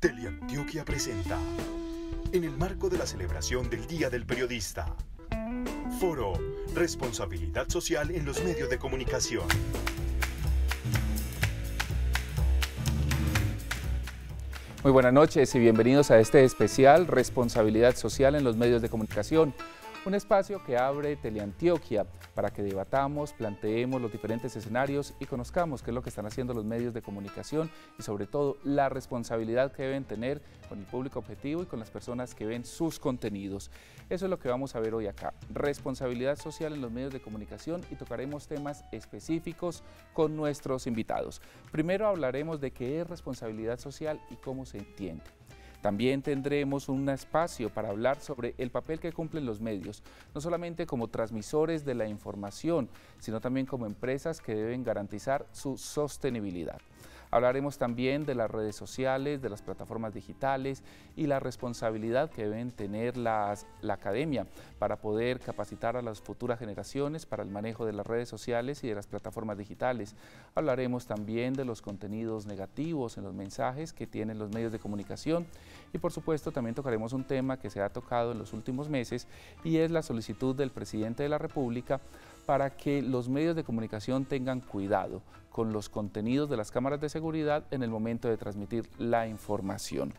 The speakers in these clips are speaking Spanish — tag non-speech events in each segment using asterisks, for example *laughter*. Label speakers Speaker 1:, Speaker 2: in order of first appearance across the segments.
Speaker 1: Teleantioquia presenta, en el marco de la celebración del Día del Periodista, Foro Responsabilidad Social en los Medios de Comunicación.
Speaker 2: Muy buenas noches y bienvenidos a este especial Responsabilidad Social en los Medios de Comunicación, un espacio que abre Teleantioquia para que debatamos, planteemos los diferentes escenarios y conozcamos qué es lo que están haciendo los medios de comunicación y sobre todo la responsabilidad que deben tener con el público objetivo y con las personas que ven sus contenidos. Eso es lo que vamos a ver hoy acá, responsabilidad social en los medios de comunicación y tocaremos temas específicos con nuestros invitados. Primero hablaremos de qué es responsabilidad social y cómo se entiende. También tendremos un espacio para hablar sobre el papel que cumplen los medios, no solamente como transmisores de la información, sino también como empresas que deben garantizar su sostenibilidad. Hablaremos también de las redes sociales, de las plataformas digitales y la responsabilidad que deben tener las, la academia para poder capacitar a las futuras generaciones para el manejo de las redes sociales y de las plataformas digitales. Hablaremos también de los contenidos negativos en los mensajes que tienen los medios de comunicación y por supuesto también tocaremos un tema que se ha tocado en los últimos meses y es la solicitud del presidente de la República para que los medios de comunicación tengan cuidado con los contenidos de las cámaras de seguridad en el momento de transmitir la información.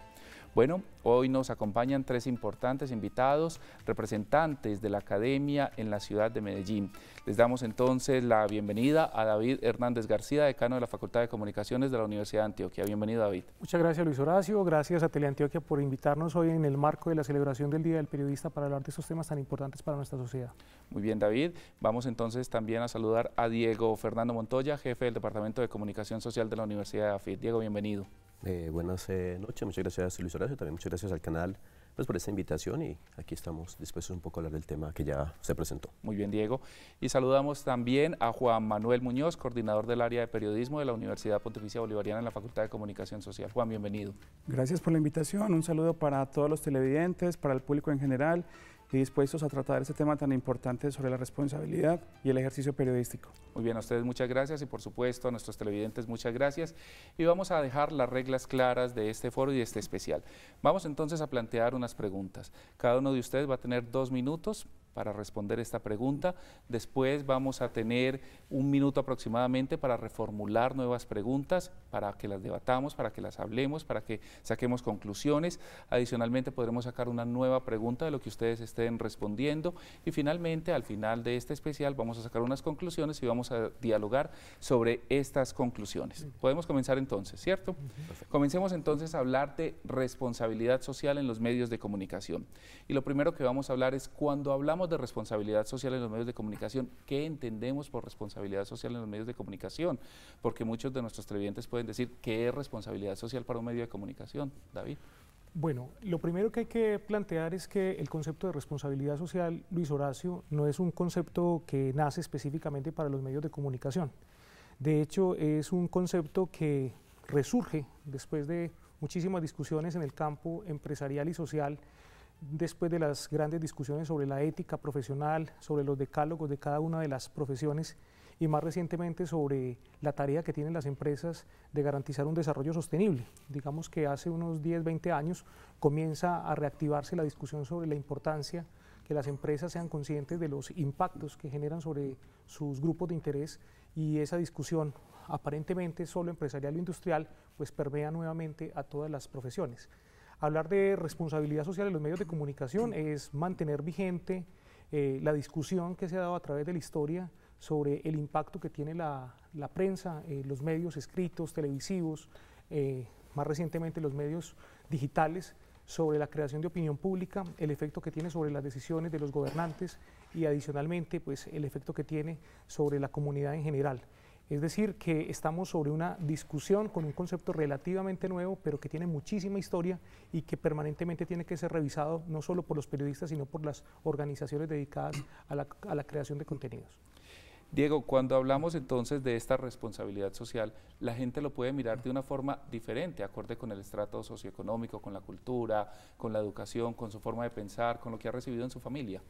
Speaker 2: Bueno, hoy nos acompañan tres importantes invitados, representantes de la academia en la ciudad de Medellín. Les damos entonces la bienvenida a David Hernández García, decano de la Facultad de Comunicaciones de la Universidad de Antioquia. Bienvenido, David.
Speaker 3: Muchas gracias, Luis Horacio. Gracias a Teleantioquia por invitarnos hoy en el marco de la celebración del Día del Periodista para hablar de estos temas tan importantes para nuestra sociedad.
Speaker 2: Muy bien, David. Vamos entonces también a saludar a Diego Fernando Montoya, jefe del Departamento de Comunicación Social de la Universidad de Antioquia. Diego, bienvenido.
Speaker 4: Eh, buenas eh, noches, muchas gracias Luis Horacio, también muchas gracias al canal pues, por esta invitación y aquí estamos dispuestos un poco a hablar del tema que ya se presentó. Muy bien Diego, y saludamos también a Juan Manuel Muñoz,
Speaker 2: coordinador del área de periodismo de la Universidad Pontificia Bolivariana en la Facultad de Comunicación Social. Juan, bienvenido.
Speaker 1: Gracias por la invitación, un saludo para todos los televidentes, para el público en general y dispuestos a tratar este tema tan importante sobre la responsabilidad y el ejercicio periodístico.
Speaker 2: Muy bien, a ustedes muchas gracias y por supuesto a nuestros televidentes muchas gracias. Y vamos a dejar las reglas claras de este foro y de este especial. Vamos entonces a plantear unas preguntas. Cada uno de ustedes va a tener dos minutos para responder esta pregunta. Después vamos a tener un minuto aproximadamente para reformular nuevas preguntas, para que las debatamos, para que las hablemos, para que saquemos conclusiones. Adicionalmente podremos sacar una nueva pregunta de lo que ustedes estén respondiendo. Y finalmente, al final de este especial, vamos a sacar unas conclusiones y vamos a dialogar sobre estas conclusiones. Podemos comenzar entonces, ¿cierto? Comencemos entonces a hablar de responsabilidad social en los medios de comunicación. Y lo primero que vamos a hablar es cuando hablamos de responsabilidad social en los medios de comunicación. ¿Qué entendemos por responsabilidad social en los medios de comunicación? Porque muchos de nuestros televidentes pueden decir, ¿qué es responsabilidad social para un medio de comunicación, David?
Speaker 3: Bueno, lo primero que hay que plantear es que el concepto de responsabilidad social, Luis Horacio, no es un concepto que nace específicamente para los medios de comunicación. De hecho, es un concepto que resurge después de muchísimas discusiones en el campo empresarial y social después de las grandes discusiones sobre la ética profesional, sobre los decálogos de cada una de las profesiones y más recientemente sobre la tarea que tienen las empresas de garantizar un desarrollo sostenible. Digamos que hace unos 10, 20 años comienza a reactivarse la discusión sobre la importancia que las empresas sean conscientes de los impactos que generan sobre sus grupos de interés y esa discusión aparentemente solo empresarial o industrial pues permea nuevamente a todas las profesiones. Hablar de responsabilidad social en los medios de comunicación es mantener vigente eh, la discusión que se ha dado a través de la historia sobre el impacto que tiene la, prensa, eh, los medios escritos, televisivos, eh, más recientemente los medios digitales, sobre la creación de opinión pública, el efecto que tiene sobre las decisiones de los gobernantes y adicionalmente pues, el efecto que tiene sobre la comunidad en general. Es decir, que estamos sobre una discusión con un concepto relativamente nuevo, pero que tiene muchísima historia y que permanentemente tiene que ser revisado no solo por los periodistas, sino por las organizaciones dedicadas a la, creación de contenidos.
Speaker 2: Diego, cuando hablamos entonces de esta responsabilidad social, la gente lo puede mirar de una forma diferente, acorde con el estrato socioeconómico, con la cultura, con la educación, con su forma de pensar, con lo que ha recibido en su familia.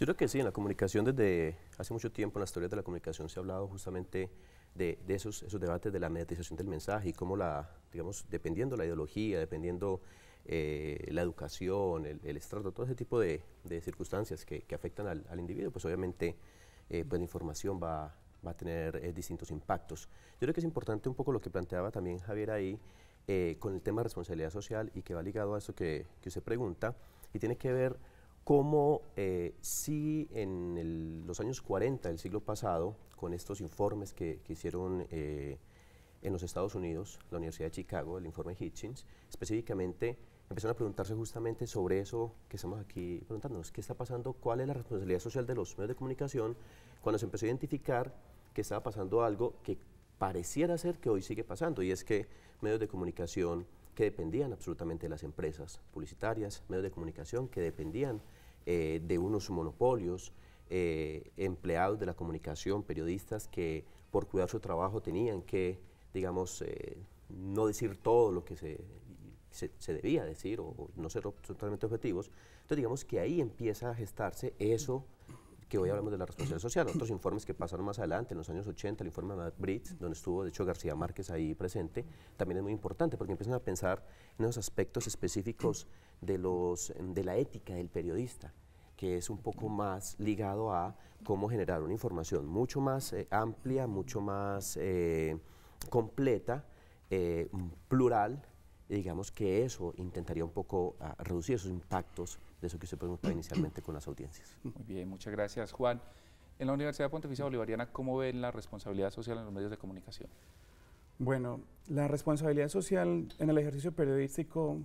Speaker 4: Yo creo que sí, en la comunicación desde hace mucho tiempo, en las teorías de la comunicación se ha hablado justamente de, esos, esos debates de la mediatización del mensaje y cómo la, digamos, dependiendo la ideología, dependiendo eh, la educación, el, estrato, todo ese tipo de, circunstancias que, afectan al, individuo, pues obviamente eh, pues la información va, va a tener eh, distintos impactos. Yo creo que es importante un poco lo que planteaba también Javier ahí, con el tema de responsabilidad social y que va ligado a eso que, que usted pregunta, y tiene que ver como eh, si en los años 40 del siglo pasado, con estos informes que, hicieron eh, en los Estados Unidos, la Universidad de Chicago, el informe Hitchens, específicamente empezaron a preguntarse justamente sobre eso que estamos aquí preguntándonos, qué está pasando, cuál es la responsabilidad social de los medios de comunicación, cuando se empezó a identificar que estaba pasando algo que pareciera ser que hoy sigue pasando, y es que medios de comunicación que dependían absolutamente de las empresas publicitarias, medios de comunicación, que dependían eh, de unos monopolios, eh, empleados de la comunicación, periodistas que por cuidar su trabajo tenían que, digamos, eh, no decir todo lo que se, se, debía decir o, no ser totalmente objetivos. Entonces digamos que ahí empieza a gestarse eso que hoy hablamos de la responsabilidad social. Otros informes que pasaron más adelante, en los años 80, el informe de Madrid, donde estuvo de hecho García Márquez ahí presente, también es muy importante porque empiezan a pensar en esos aspectos específicos de, los, de la ética del periodista que es un poco más ligado a cómo generar una información mucho más eh, amplia, mucho más eh, completa, eh, plural, digamos que eso intentaría un poco ah, reducir esos impactos de eso que se inicialmente con las audiencias. *clears throat*
Speaker 2: Muy bien, muchas gracias, Juan. En la Universidad Pontificia Bolivariana, ¿cómo ven la responsabilidad social en los medios de comunicación?
Speaker 1: Bueno, la responsabilidad social en el ejercicio periodístico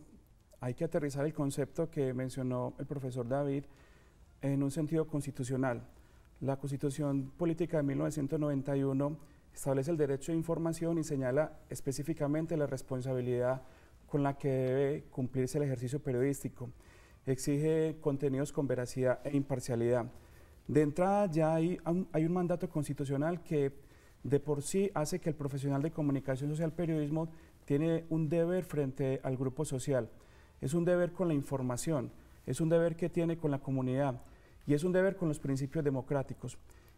Speaker 1: hay que aterrizar el concepto que mencionó el profesor David en un sentido constitucional. La Constitución Política de 1991 establece el derecho a información y señala específicamente la responsabilidad con la que debe cumplirse el ejercicio periodístico exige contenidos con veracidad e imparcialidad. De entrada ya hay un, hay un mandato constitucional que de por sí hace que el profesional de comunicación social periodismo tiene un deber frente al grupo social, es un deber con la información, es un deber que tiene con la comunidad y es un deber con los principios democráticos.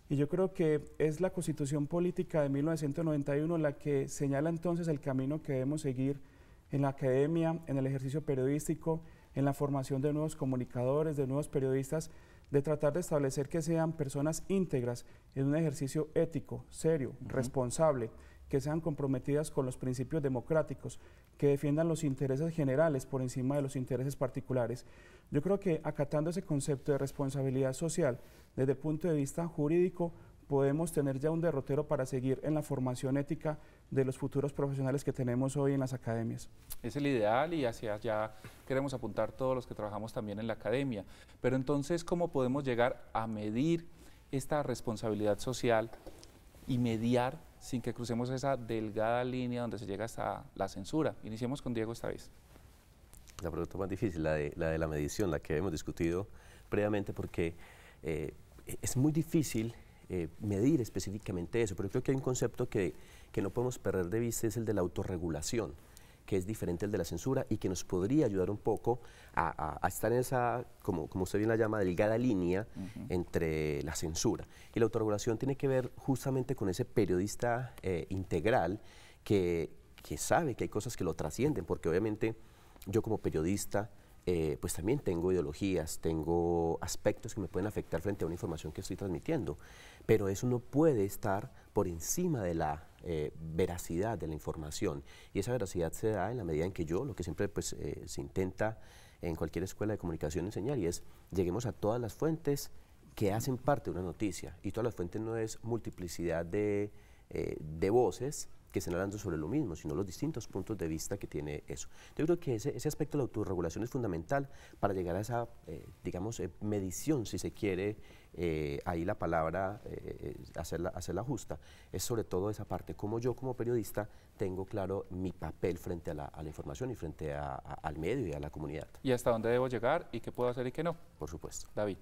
Speaker 1: Y yo creo que es la constitución política de 1991 la que señala entonces el camino que debemos seguir en la academia, en el ejercicio periodístico en la formación de nuevos comunicadores, de nuevos periodistas, de tratar de establecer que sean personas íntegras en un ejercicio ético, serio, responsable, que sean comprometidas con los principios democráticos, que defiendan los intereses generales por encima de los intereses particulares. Yo creo que acatando ese concepto de responsabilidad social desde el punto de vista jurídico, podemos tener ya un derrotero para seguir en la formación ética de los futuros profesionales que tenemos hoy en las academias.
Speaker 2: Es el ideal y hacia allá queremos apuntar todos los que trabajamos también en la academia. Pero entonces, ¿cómo podemos llegar a medir esta responsabilidad social y mediar sin que crucemos esa delgada línea donde se llega hasta la censura? Iniciemos con Diego esta vez.
Speaker 4: La pregunta más difícil, la de la, medición, la que hemos discutido previamente, porque eh, es muy difícil eh, medir específicamente eso, pero creo que hay un concepto que, no podemos perder de vista, es el de la autorregulación que es diferente al de la censura y que nos podría ayudar un poco a, estar en esa, como, usted bien la llama, delgada línea entre la censura. Y la autorregulación tiene que ver justamente con ese periodista eh, integral que, que sabe que hay cosas que lo trascienden, porque obviamente yo como periodista eh, pues también tengo ideologías, tengo aspectos que me pueden afectar frente a una información que estoy transmitiendo, pero eso no puede estar por encima de la eh, veracidad de la información y esa veracidad se da en la medida en que yo, lo que siempre pues, eh, se intenta en cualquier escuela de comunicación enseñar y es lleguemos a todas las fuentes que hacen parte de una noticia y todas las fuentes no es multiplicidad de voces, que estén hablando sobre lo mismo, sino los distintos puntos de vista que tiene eso. Yo creo que ese, aspecto de la autorregulación es fundamental para llegar a esa, eh, digamos, eh, medición, si se quiere, eh, ahí la palabra, hacerla, justa. Es sobre todo esa parte, como yo como periodista tengo claro mi papel frente a la, información y frente al medio y a la comunidad.
Speaker 2: Y hasta dónde debo llegar y qué puedo hacer y qué no. Por supuesto. David.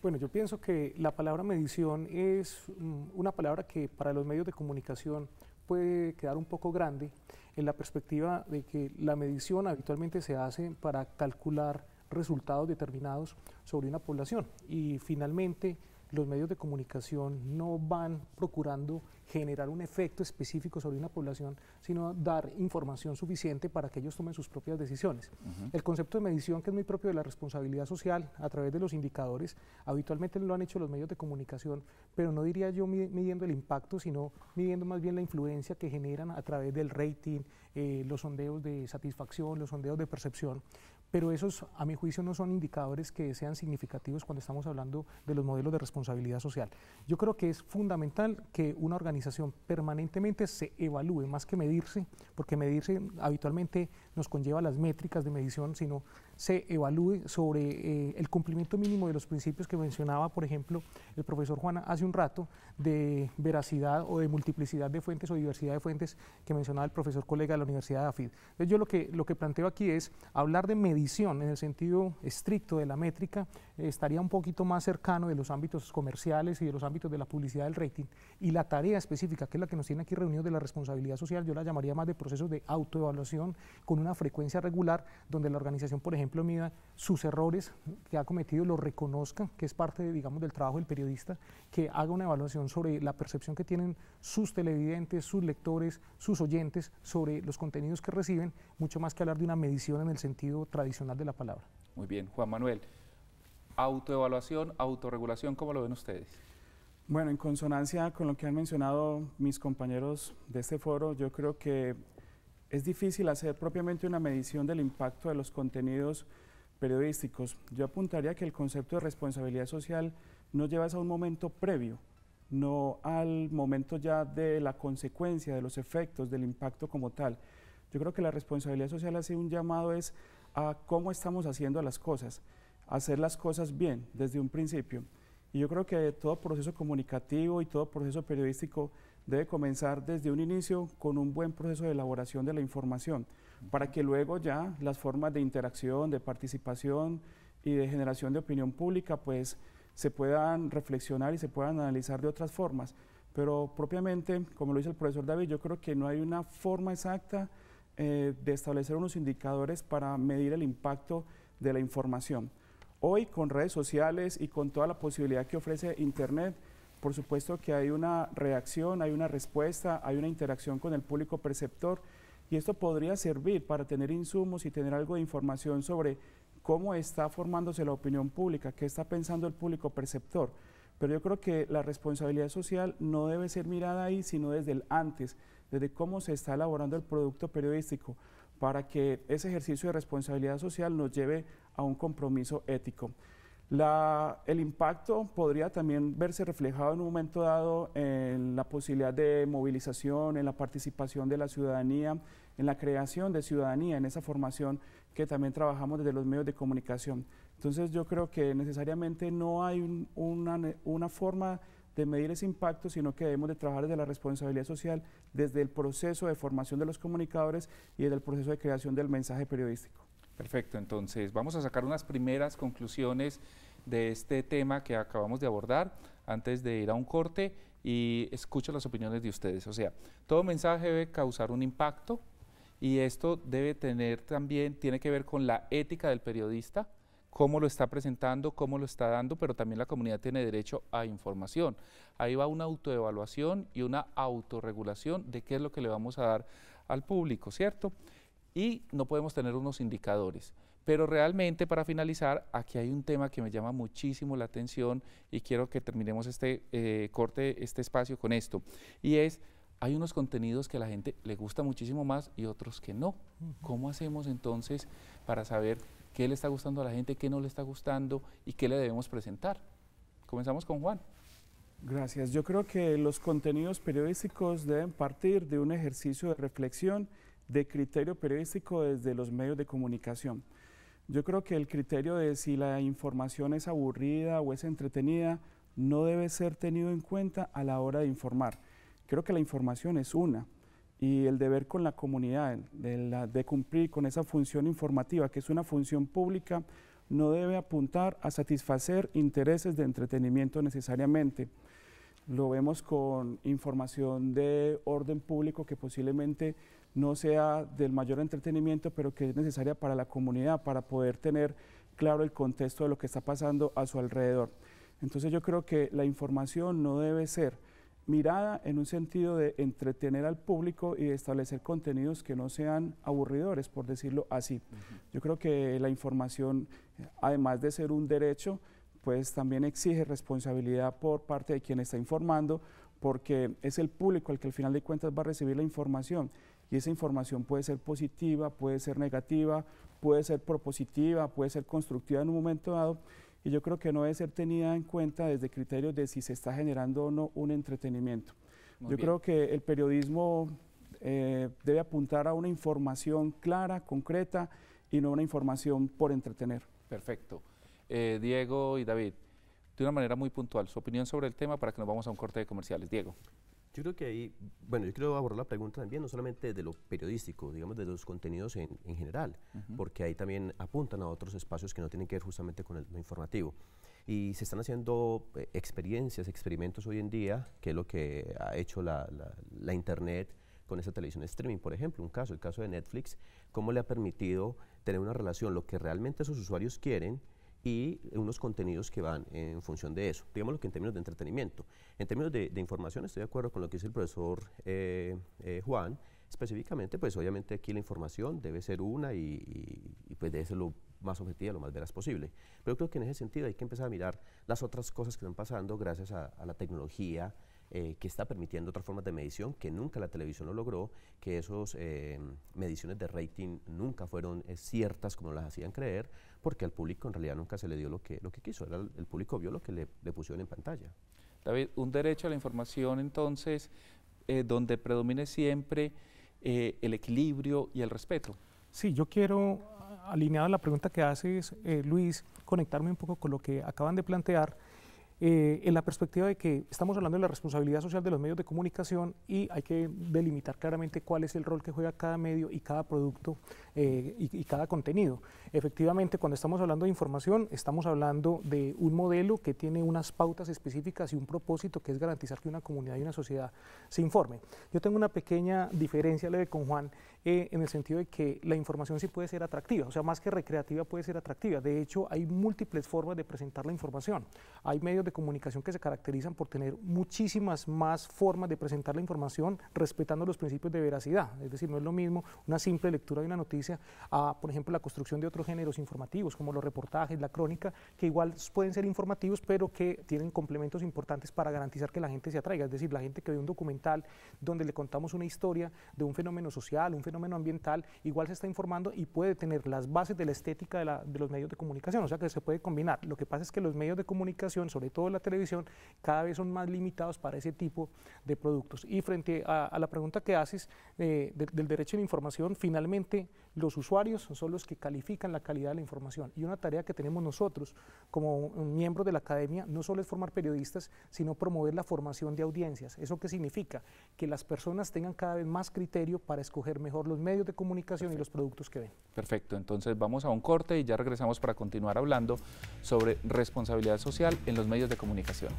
Speaker 3: Bueno, yo pienso que la palabra medición es mm, una palabra que para los medios de comunicación puede quedar un poco grande en la perspectiva de que la medición habitualmente se hace para calcular resultados determinados sobre una población y finalmente los medios de comunicación no van procurando generar un efecto específico sobre una población, sino dar información suficiente para que ellos tomen sus propias decisiones. El concepto de medición, que es muy propio de la responsabilidad social a través de los indicadores, habitualmente lo han hecho los medios de comunicación, pero no diría yo midiendo el impacto, sino midiendo más bien la influencia que generan a través del rating, eh, los sondeos de satisfacción, los sondeos de percepción pero esos, a mi juicio, no son indicadores que sean significativos cuando estamos hablando de los modelos de responsabilidad social. Yo creo que es fundamental que una organización permanentemente se evalúe, más que medirse, porque medirse habitualmente nos conlleva las métricas de medición, sino se evalúe sobre eh, el cumplimiento mínimo de los principios que mencionaba, por ejemplo, el profesor Juana hace un rato, de veracidad o de multiplicidad de fuentes o diversidad de fuentes que mencionaba el profesor colega de la Universidad de AFID. Entonces yo lo que, lo que planteo aquí es hablar de medición en el sentido estricto de la métrica, eh, estaría un poquito más cercano de los ámbitos comerciales y de los ámbitos de la publicidad del rating y la tarea específica, que es la que nos tiene aquí reunidos de la responsabilidad social, yo la llamaría más de procesos de autoevaluación con una frecuencia regular donde la organización, por ejemplo, ejemplo, sus errores que ha cometido, lo reconozca, que es parte, digamos, del trabajo del periodista, que haga una evaluación sobre la percepción que tienen sus televidentes, sus lectores, sus oyentes sobre los contenidos que reciben, mucho más que hablar de una medición
Speaker 1: en el sentido tradicional de la palabra.
Speaker 2: Muy bien, Juan Manuel. Autoevaluación, autorregulación, ¿cómo lo ven ustedes?
Speaker 1: Bueno, en consonancia con lo que han mencionado mis compañeros de este foro, yo creo que es difícil hacer propiamente una medición del impacto de los contenidos periodísticos. Yo apuntaría que el concepto de responsabilidad social no lleva a un momento previo, no al momento ya de la consecuencia, de los efectos, del impacto como tal. Yo creo que la responsabilidad social hace un llamado es a cómo estamos haciendo las cosas, hacer las cosas bien desde un principio. Y yo creo que todo proceso comunicativo y todo proceso periodístico debe comenzar desde un inicio con un buen proceso de elaboración de la información, para que luego ya las formas de interacción, de participación y de generación de opinión pública, pues se puedan reflexionar y se puedan analizar de otras formas. Pero propiamente, como lo dice el profesor David, yo creo que no hay una forma exacta eh, de establecer unos indicadores para medir el impacto de la información. Hoy con redes sociales y con toda la posibilidad que ofrece Internet, por supuesto que hay una reacción, hay una respuesta, hay una interacción con el público perceptor y esto podría servir para tener insumos y tener algo de información sobre cómo está formándose la opinión pública, qué está pensando el público perceptor. Pero yo creo que la responsabilidad social no debe ser mirada ahí, sino desde el antes, desde cómo se está elaborando el producto periodístico, para que ese ejercicio de responsabilidad social nos lleve a un compromiso ético. La, el impacto podría también verse reflejado en un momento dado en la posibilidad de movilización, en la participación de la ciudadanía, en la creación de ciudadanía, en esa formación que también trabajamos desde los medios de comunicación. Entonces yo creo que necesariamente no hay una, una forma de medir ese impacto, sino que debemos de trabajar desde la responsabilidad social, desde el proceso de formación de los comunicadores y desde el proceso de creación del mensaje periodístico.
Speaker 2: Perfecto, entonces vamos a sacar unas primeras conclusiones de este tema que acabamos de abordar antes de ir a un corte y escucho las opiniones de ustedes. O sea, todo mensaje debe causar un impacto y esto debe tener también, tiene que ver con la ética del periodista, cómo lo está presentando, cómo lo está dando, pero también la comunidad tiene derecho a información. Ahí va una autoevaluación y una autorregulación de qué es lo que le vamos a dar al público, ¿cierto? y no podemos tener unos indicadores. Pero realmente, para finalizar, aquí hay un tema que me llama muchísimo la atención y quiero que terminemos este eh, corte, este espacio con esto. Y es, hay unos contenidos que a la gente le gusta muchísimo más y otros que no. ¿Cómo hacemos entonces para saber qué le está gustando a la gente, qué no le está gustando y qué le debemos presentar? Comenzamos con Juan. Gracias. Yo creo que los contenidos periodísticos
Speaker 1: deben partir de un ejercicio de reflexión de criterio periodístico desde los medios de comunicación. Yo creo que el criterio de si la información es aburrida o es entretenida no debe ser tenido en cuenta a la hora de informar. Creo que la información es una y el deber con la comunidad de, de cumplir con esa función informativa, que es una función pública, no debe apuntar a satisfacer intereses de entretenimiento necesariamente. Lo vemos con información de orden público que posiblemente no sea del mayor entretenimiento, pero que es necesaria para la comunidad, para poder tener claro el contexto de lo que está pasando a su alrededor. Entonces yo creo que la información no debe ser mirada en un sentido de entretener al público y establecer contenidos que no sean aburridores, por decirlo así. Yo creo que la información, además de ser un derecho, pues también exige responsabilidad por parte de quien está informando, porque es el público el que al final de cuentas va a recibir la información y esa información puede ser positiva, puede ser negativa, puede ser propositiva, puede ser constructiva en un momento dado y yo creo que no debe ser tenida en cuenta desde criterios de si se está generando o no un entretenimiento. yo creo que el periodismo eh, debe apuntar a una información clara, concreta y no una información por entretener.
Speaker 2: Perfecto. Eh, Diego y David,
Speaker 4: de una manera muy puntual, su opinión sobre el tema para que nos vamos a un corte de comerciales. Diego. Yo creo que ahí, bueno, yo quiero abordar la pregunta también, no solamente de lo periodístico, digamos, de los contenidos en, en general, porque ahí también apuntan a otros espacios que no tienen que ver justamente con lo informativo. Y se están haciendo eh, experiencias, experimentos hoy en día, que es lo que ha hecho la, Internet con esa televisión streaming, por ejemplo, un caso, el caso de Netflix, cómo le ha permitido tener una relación, lo que realmente esos usuarios quieren, y unos contenidos que van en función de eso, digamos lo que en términos de entretenimiento. En términos de, información estoy de acuerdo con lo que dice el profesor eh, eh, Juan, específicamente pues obviamente aquí la información debe ser una y, pues debe ser lo más objetiva, lo más veraz posible. Pero yo creo que en ese sentido hay que empezar a mirar las otras cosas que están pasando gracias a, a la tecnología, eh, que está permitiendo otras formas de medición que nunca la televisión lo logró, que esas eh, mediciones de rating nunca fueron eh, ciertas como las hacían creer, porque al público en realidad nunca se le dio lo que, lo que quiso, el, público vio lo que le, le, pusieron en pantalla. David, un derecho a la información entonces donde
Speaker 2: predomine siempre el equilibrio y el respeto.
Speaker 3: Sí, yo quiero, alineado a la pregunta que haces, Luis, conectarme un poco con lo que acaban de plantear eh, en la perspectiva de que estamos hablando de la responsabilidad social de los medios de comunicación y hay que delimitar claramente cuál es el rol que juega cada medio y cada producto eh, y, cada contenido. Efectivamente, cuando estamos hablando de información, estamos hablando de un modelo que tiene unas pautas específicas y un propósito que es garantizar que una comunidad y una sociedad se informe. Yo tengo una pequeña diferencia leve con Juan eh, en el sentido de que la información sí puede ser atractiva, o sea, más que recreativa puede ser atractiva. De hecho, hay múltiples formas de presentar la información. Hay medios comunicación que se caracterizan por tener muchísimas más formas de presentar la información respetando los principios de veracidad. Es decir, no es lo mismo una simple lectura de una noticia a, por ejemplo, la construcción de otros géneros informativos como los reportajes, la crónica, que igual pueden ser informativos, pero que tienen complementos importantes para garantizar que la gente se atraiga. Es decir, la gente que ve un documental donde le contamos una historia de un fenómeno social, un fenómeno ambiental, igual se está informando y puede tener las bases de la estética de los medios de comunicación. O sea que se puede combinar. Lo que pasa es que los medios de comunicación, sobre todo Toda la televisión, cada vez son más limitados para ese tipo de productos. Y frente a, la pregunta que haces eh, del derecho a la información, finalmente los usuarios son los que califican la calidad de la información. Y una tarea que tenemos nosotros como miembros de la academia no solo es formar periodistas, sino promover la formación de audiencias. ¿Eso qué significa? Que las personas tengan cada vez más criterio para escoger mejor los medios de comunicación y los productos que ven.
Speaker 2: Perfecto, entonces vamos a un corte y ya regresamos para continuar hablando sobre responsabilidad social en los medios de comunicación.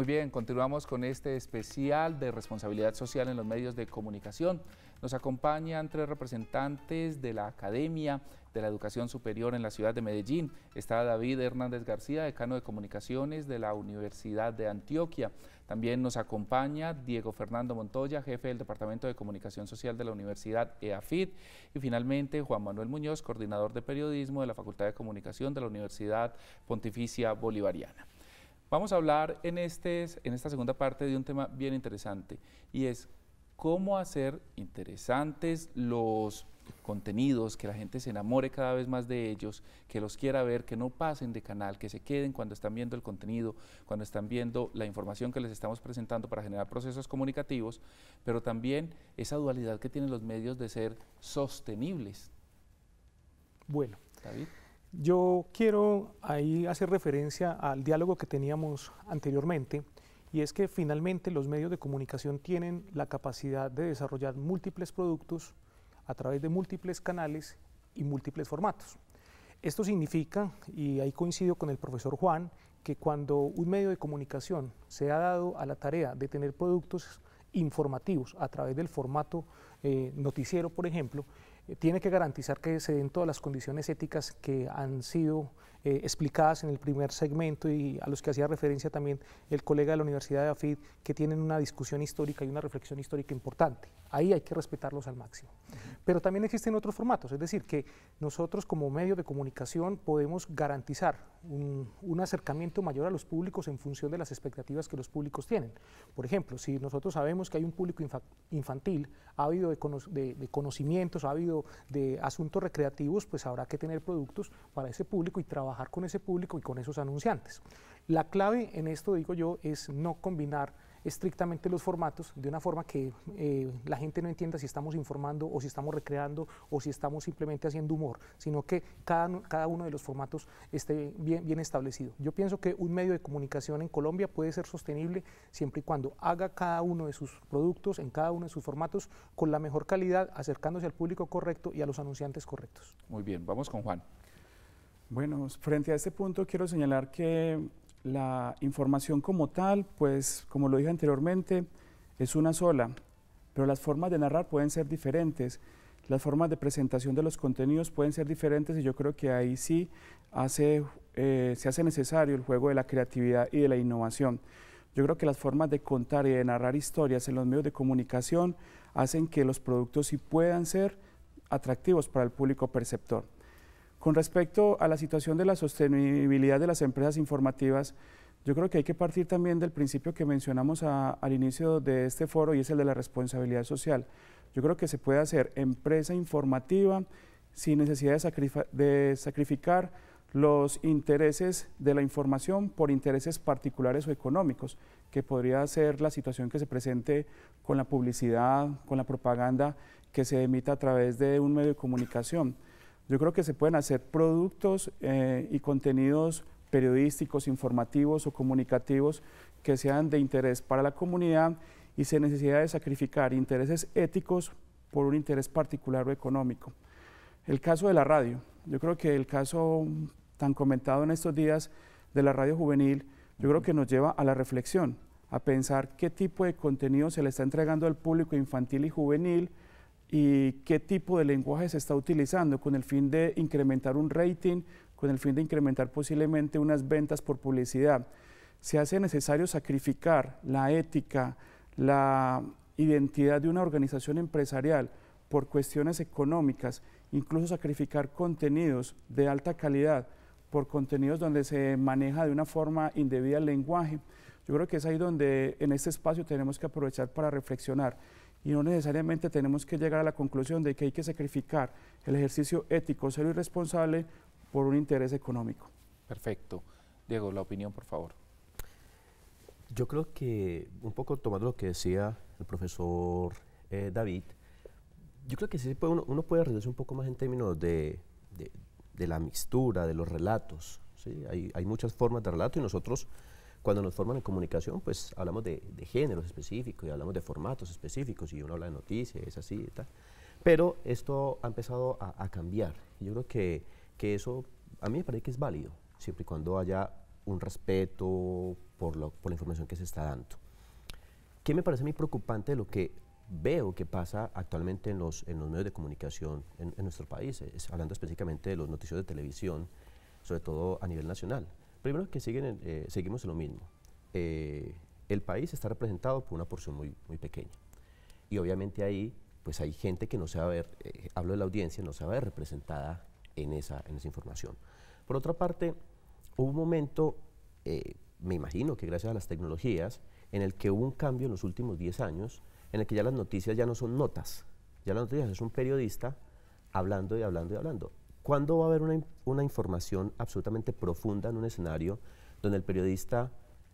Speaker 2: Muy bien, continuamos con este especial de responsabilidad social en los medios de comunicación. Nos acompañan tres representantes de la Academia de la Educación Superior en la ciudad de Medellín. Está David Hernández García, decano de comunicaciones de la Universidad de Antioquia. También nos acompaña Diego Fernando Montoya, jefe del Departamento de Comunicación Social de la Universidad EAFIT. Y finalmente Juan Manuel Muñoz, coordinador de periodismo de la Facultad de Comunicación de la Universidad Pontificia Bolivariana. Vamos a hablar en, este, en esta segunda parte de un tema bien interesante y es cómo hacer interesantes los contenidos, que la gente se enamore cada vez más de ellos, que los quiera ver, que no pasen de canal, que se queden cuando están viendo el contenido, cuando están viendo la información que les estamos presentando para generar procesos comunicativos, pero también esa dualidad que tienen los medios de ser sostenibles.
Speaker 3: Bueno, David. Yo quiero ahí hacer referencia al diálogo que teníamos anteriormente y es que finalmente los medios de comunicación tienen la capacidad de desarrollar múltiples productos a través de múltiples canales y múltiples formatos. Esto significa, y ahí coincido con el profesor Juan, que cuando un medio de comunicación se ha dado a la tarea de tener productos informativos a través del formato eh, noticiero, por ejemplo, tiene que garantizar que se den todas las condiciones éticas que han sido eh, explicadas en el primer segmento y a los que hacía referencia también el colega de la Universidad de AFID, que tienen una discusión histórica y una reflexión histórica importante. Ahí hay que respetarlos al máximo. Pero también existen otros formatos, es decir, que nosotros como medio de comunicación podemos garantizar un, acercamiento mayor a los públicos en función de las expectativas que los públicos tienen. Por ejemplo, si nosotros sabemos que hay un público infantil, ha habido de, conocimientos, ha habido de asuntos recreativos, pues habrá que tener productos para ese público y trabajar trabajar con ese público y con esos anunciantes. La clave en esto, digo yo, es no combinar estrictamente los formatos de una forma que eh, la gente no entienda si estamos informando o si estamos recreando o si estamos simplemente haciendo humor, sino que cada, cada uno de los formatos esté bien, bien, establecido. Yo pienso que un medio de comunicación en Colombia puede ser sostenible siempre y cuando haga cada uno de sus productos en cada uno de sus formatos
Speaker 1: con la mejor calidad, acercándose al público correcto y a los anunciantes correctos.
Speaker 2: Muy bien, vamos con Juan.
Speaker 1: Bueno, frente a este punto quiero señalar que la información como tal, pues como lo dije anteriormente, es una sola, pero las formas de narrar pueden ser diferentes, las formas de presentación de los contenidos pueden ser diferentes y yo creo que ahí sí hace, eh, se hace necesario el juego de la creatividad y de la innovación. Yo creo que las formas de contar y de narrar historias en los medios de comunicación hacen que los productos sí puedan ser atractivos para el público perceptor. Con respecto a la situación de la sostenibilidad de las empresas informativas, yo creo que hay que partir también del principio que mencionamos al inicio de este foro y es el de la responsabilidad social. Yo creo que se puede hacer empresa informativa sin necesidad de sacrificar los intereses de la información por intereses particulares o económicos, que podría ser la situación que se presente con la publicidad, con la propaganda que se emita a través de un medio de comunicación. Yo creo que se pueden hacer productos eh, y contenidos periodísticos, informativos o comunicativos que sean de interés para la comunidad y sin necesidad de sacrificar intereses éticos por un interés particular o económico. El caso de la radio. Yo creo que el caso tan comentado en estos días de la radio juvenil, yo creo que nos lleva a la reflexión, a pensar qué tipo de contenido se le está entregando al público infantil y juvenil, y qué tipo de lenguaje se está utilizando con el fin de incrementar un rating, con el fin de incrementar posiblemente unas ventas por publicidad. Se hace necesario sacrificar la ética, la identidad de una organización empresarial por cuestiones económicas, incluso sacrificar contenidos de alta calidad por contenidos donde se maneja de una forma indebida el lenguaje. Yo creo que es ahí donde en este espacio tenemos que aprovechar para reflexionar y no necesariamente tenemos que llegar a la conclusión de que hay que sacrificar el ejercicio ético, ser irresponsable por un interés económico.
Speaker 2: Perfecto. Diego, la opinión, por favor.
Speaker 4: Yo creo que, un poco tomando lo que decía el profesor eh, David, yo creo que sí uno, puede arriesgarse un poco más en términos de, de, de la mixtura, de los relatos. ¿sí? Hay, hay, muchas formas de relato y nosotros cuando nos forman en comunicación, pues hablamos de, géneros específicos y hablamos de formatos específicos y uno habla de noticias, es así y tal. Pero esto ha empezado a, cambiar. Yo creo que, que, eso a mí me parece que es válido, siempre y cuando haya un respeto por, lo, por la información que se está dando. ¿Qué me parece muy preocupante lo que veo que pasa actualmente en los, en los medios de comunicación en, nuestro país, hablando específicamente de los noticios de televisión, sobre todo a nivel nacional? Primero que siguen, eh, seguimos en lo mismo. Eh, el país está representado por una porción muy, muy pequeña. Y obviamente ahí pues hay gente que no se va a ver, eh, hablo de la audiencia, no se va a ver representada en esa, en esa información. Por otra parte, hubo un momento, me imagino que gracias a las tecnologías, en el que hubo un cambio en los últimos 10 años, en el que ya las noticias ya no son notas, ya las noticias es un periodista hablando y hablando y hablando. ¿Cuándo va a haber una, información absolutamente profunda en un escenario donde el periodista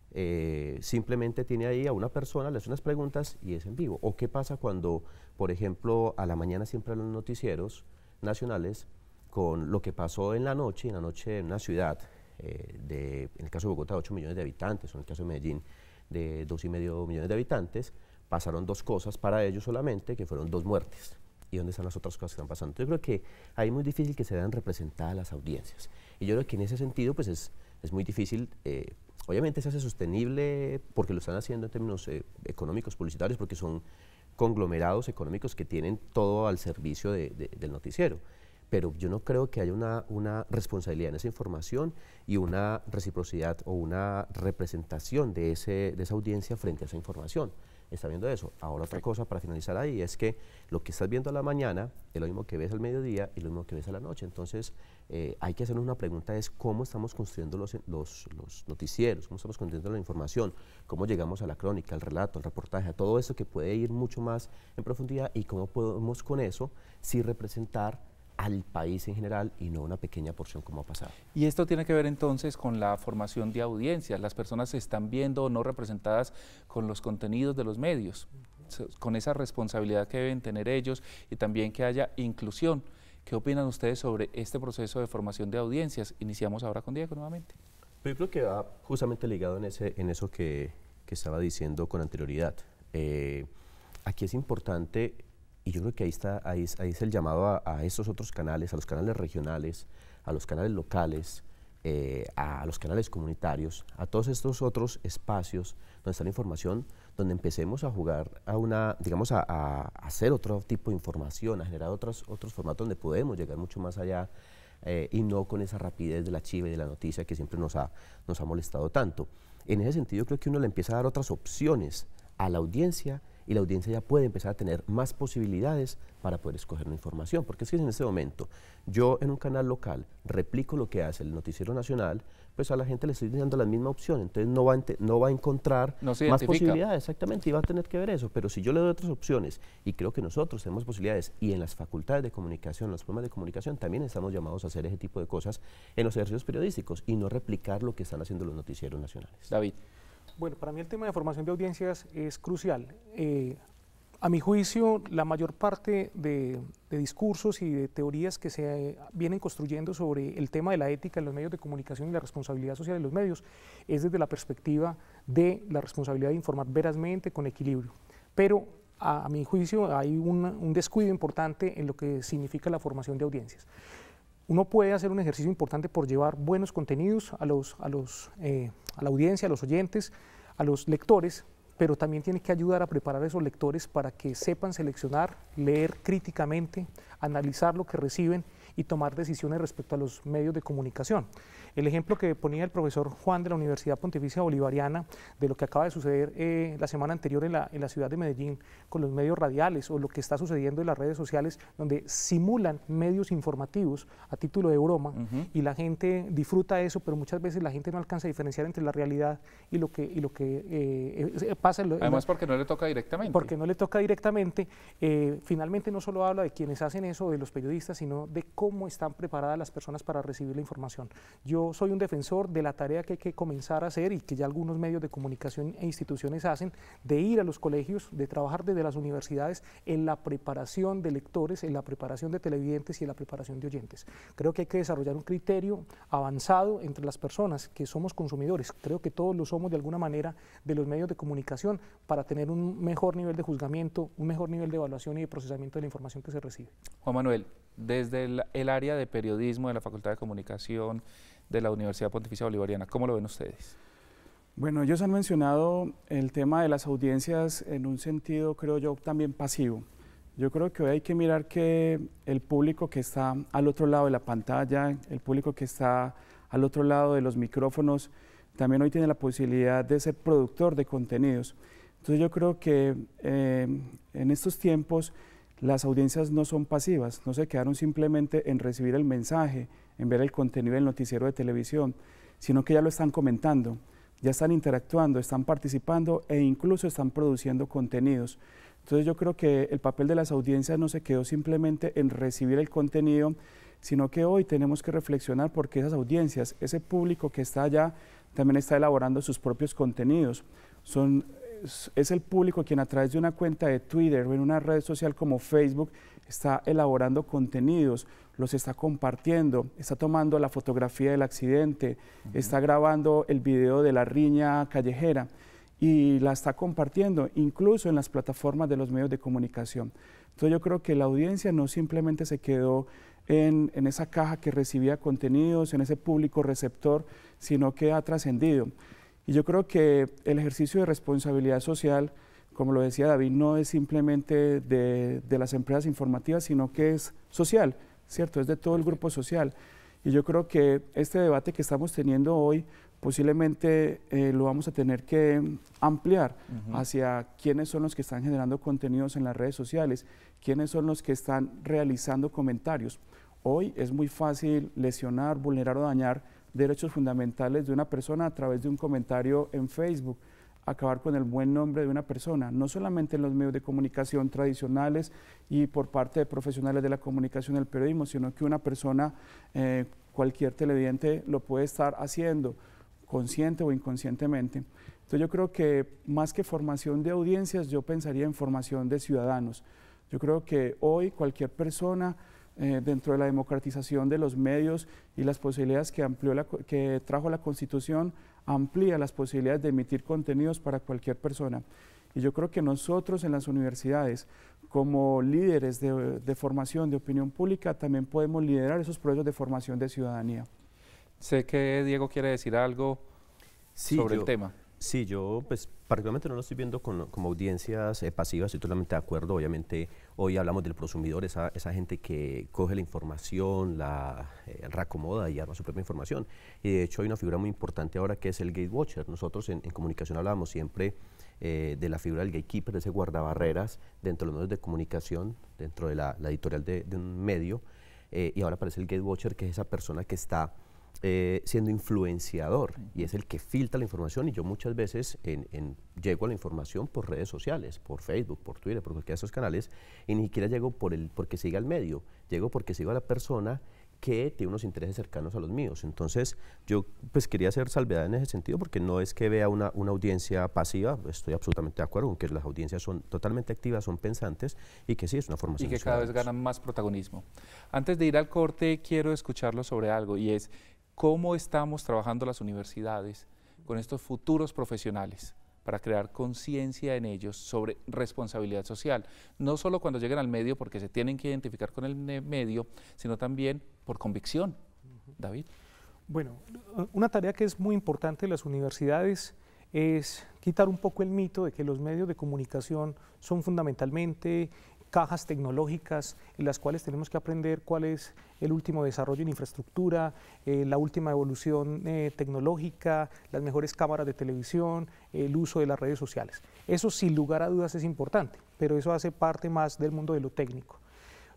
Speaker 4: eh, simplemente tiene ahí a una persona, le hace unas preguntas y es en vivo? ¿O qué pasa cuando, por ejemplo, a la mañana siempre en los noticieros nacionales con lo que pasó en la noche, en la noche en una ciudad, eh, de, en el caso de Bogotá, 8 millones de habitantes, o en el caso de Medellín, de 2,5 millones de habitantes, pasaron dos cosas para ellos solamente, que fueron dos muertes y dónde están las otras cosas que están pasando. Yo creo que ahí es muy difícil que se vean representadas las audiencias. Y yo creo que en ese sentido, pues es, muy difícil. Eh, obviamente se hace sostenible porque lo están haciendo en términos eh, económicos, publicitarios, porque son conglomerados económicos que tienen todo al servicio del noticiero. Pero yo no creo que haya una, responsabilidad en esa información y una reciprocidad o una representación de, ese, de esa audiencia frente a esa información está viendo eso. Ahora otra cosa para finalizar ahí es que lo que estás viendo a la mañana es lo mismo que ves al mediodía y lo mismo que ves a la noche. Entonces eh, hay que hacernos una pregunta es cómo estamos construyendo los, los, los, noticieros, cómo estamos construyendo la información, cómo llegamos a la crónica, al relato, al reportaje, a todo eso que puede ir mucho más en profundidad y cómo podemos con eso sí representar al país en general y no una pequeña porción como ha pasado.
Speaker 2: Y esto tiene que ver entonces con la formación de audiencias. Las personas se están viendo no representadas con los contenidos de los medios, con esa responsabilidad que deben tener ellos y también que haya inclusión. ¿Qué opinan ustedes sobre este proceso de formación de audiencias? Iniciamos ahora con Diego nuevamente.
Speaker 4: Yo creo que va justamente ligado en, ese, eso que, estaba diciendo con anterioridad. Eh, aquí es importante y yo creo que ahí, está, ahí, es, el llamado a, estos otros canales, a los canales regionales, a los canales locales, eh, a los canales comunitarios, a todos estos otros espacios donde está la información, donde empecemos a jugar a una, digamos, a, hacer otro tipo de información, a generar otros, otros formatos donde podemos llegar mucho más allá eh, y no con esa rapidez de la chiva y de la noticia que siempre nos ha, nos ha molestado tanto. En ese sentido, creo que uno le empieza a dar otras opciones a la audiencia y la audiencia ya puede empezar a tener más posibilidades para poder escoger la información. Porque es que en este momento yo en un canal local replico lo que hace el Noticiero Nacional, pues a la gente le estoy dando la misma opción, entonces no va a, no va a encontrar más posibilidades, exactamente, y va a tener que ver eso. Pero si yo le doy otras opciones y creo que nosotros tenemos posibilidades y en las facultades de comunicación, las formas de comunicación, también estamos llamados a hacer ese tipo de cosas en los ejercicios periodísticos y no replicar lo que están haciendo los noticieros nacionales. David.
Speaker 2: Bueno,
Speaker 3: para mí el tema de formación de audiencias es crucial. Eh, a mi juicio, la mayor parte de, discursos y de teorías que se vienen construyendo sobre el tema de la ética en los medios de comunicación y la responsabilidad social de los medios es desde la perspectiva de la responsabilidad de informar verazmente, con equilibrio. Pero a, mi juicio hay un descuido importante en lo que significa la formación de audiencias uno puede hacer un ejercicio importante por llevar buenos contenidos a, los, a, los, eh, a la audiencia, a los oyentes, a los lectores, pero también tiene que ayudar a preparar a esos lectores para que sepan seleccionar, leer críticamente, analizar lo que reciben y tomar decisiones respecto a los medios de comunicación. El ejemplo que ponía el profesor Juan de la Universidad Pontificia Bolivariana de lo que acaba de suceder eh, la semana anterior en la, en la ciudad de Medellín con los medios radiales o lo que está sucediendo en las redes sociales donde simulan medios informativos a título de broma y la gente disfruta eso, pero muchas veces la gente no alcanza a diferenciar entre la realidad y lo que, y lo que eh, eh, pasa. Además
Speaker 2: porque no le toca directamente. Porque
Speaker 3: no le toca directamente. finalmente no solo habla de quienes hacen eso, de los periodistas, sino de cómo cómo están preparadas las personas para recibir la información. Yo soy un defensor de la tarea que hay que comenzar a hacer y que ya algunos medios de comunicación e instituciones hacen, de ir a los colegios, de trabajar desde las universidades en la preparación de lectores, en la preparación de televidentes y en la preparación de oyentes. Creo que hay que desarrollar un criterio avanzado entre las personas que somos consumidores. Creo que todos lo somos de alguna manera de los medios de comunicación para tener un mejor nivel de juzgamiento, un mejor nivel de evaluación y de procesamiento de la información que se recibe.
Speaker 2: Juan Manuel, desde el, área de periodismo de la Facultad de Comunicación de la Universidad Pontificia Bolivariana. ¿Cómo lo ven ustedes?
Speaker 1: Bueno, ellos han mencionado el tema de las audiencias en un sentido, creo yo, también pasivo. Yo creo que hoy hay que mirar que el público que está al otro lado de la pantalla, el público que está al otro lado de los micrófonos, también hoy tiene la posibilidad de ser productor de contenidos. Entonces yo creo que eh, en estos tiempos las audiencias no son pasivas, no se quedaron simplemente en recibir el mensaje, en ver el contenido del noticiero de televisión, sino que ya lo están comentando, ya están interactuando, están participando e incluso están produciendo contenidos. Entonces yo creo que el papel de las audiencias no se quedó simplemente en recibir el contenido, sino que hoy tenemos que reflexionar porque esas audiencias, ese público que está allá, también está elaborando sus propios contenidos. Son es el público quien a través de una cuenta de Twitter o en una red social como Facebook está elaborando contenidos, los está compartiendo, está tomando la fotografía del accidente, está grabando el video de la riña callejera y la está compartiendo, incluso en las plataformas de los medios de comunicación. Entonces yo creo que la audiencia no simplemente se quedó en esa caja que recibía contenidos, en ese público receptor, sino que ha trascendido. Y yo creo que el ejercicio de responsabilidad social, como lo decía David, no es simplemente de, las empresas informativas, sino que es social, ¿cierto? Es de todo el grupo social. Y yo creo que este debate que estamos teniendo hoy posiblemente eh, lo vamos a tener que ampliar hacia quiénes son los que están generando contenidos en las redes sociales, quiénes son los que están realizando comentarios. Hoy es muy fácil lesionar, vulnerar o dañar derechos fundamentales de una persona a través de un comentario en Facebook, acabar con el buen nombre de una persona, no solamente en los medios de comunicación tradicionales y por parte de profesionales de la comunicación del periodismo, sino que una persona, eh, cualquier televidente, lo puede estar haciendo, consciente o inconscientemente. Entonces yo creo que más que formación de audiencias, yo pensaría en formación de ciudadanos. Yo creo que hoy cualquier persona eh, dentro de la democratización de los medios y las posibilidades que, amplió que trajo la Constitución, amplía las posibilidades de emitir contenidos para cualquier persona. Y yo creo que nosotros en las universidades, como líderes de, formación de opinión pública, también podemos liderar esos proyectos de formación de ciudadanía.
Speaker 2: Sé que Diego quiere decir algo sobre el tema.
Speaker 4: Sí, yo pues particularmente no lo estoy viendo como audiencias eh, pasivas, estoy totalmente de acuerdo. Obviamente hoy hablamos del prosumidor, esa, gente que coge la información, la eh, y arma su propia información. Y de hecho hay una figura muy importante ahora que es el gate watcher. Nosotros en, comunicación hablábamos siempre eh, de la figura del gatekeeper, de ese guardabarreras dentro de los medios de comunicación, dentro de la, editorial de, de, un medio. Eh, y ahora aparece el gate watcher, que es esa persona que está eh, siendo influenciador y es el que filtra la información y yo muchas veces llego a la información por redes sociales, por Facebook, por Twitter, por cualquiera de esos canales y ni siquiera llego por el, porque siga el medio, llego porque sigo a la persona que tiene unos intereses cercanos a los míos. Entonces yo pues quería hacer salvedad en ese sentido porque no es que vea una, audiencia pasiva, estoy absolutamente de acuerdo con que las audiencias son totalmente activas, son pensantes y que sí es una formación. Y que cada vez ganan
Speaker 2: más protagonismo. Antes de ir al corte quiero escucharlo sobre algo y es cómo estamos trabajando las universidades con estos futuros profesionales para crear conciencia en ellos sobre responsabilidad social, no solo cuando lleguen al medio porque se tienen que identificar con el medio, sino también por convicción. David.
Speaker 3: Bueno, una tarea que es muy importante en las universidades es quitar un poco el mito de que los medios de comunicación son fundamentalmente cajas tecnológicas en las cuales tenemos que aprender cuál es el último desarrollo en infraestructura, eh, la última evolución eh, tecnológica, las mejores cámaras de televisión, el uso de las redes sociales. Eso sin lugar a dudas es importante, pero eso hace parte más del mundo de lo técnico.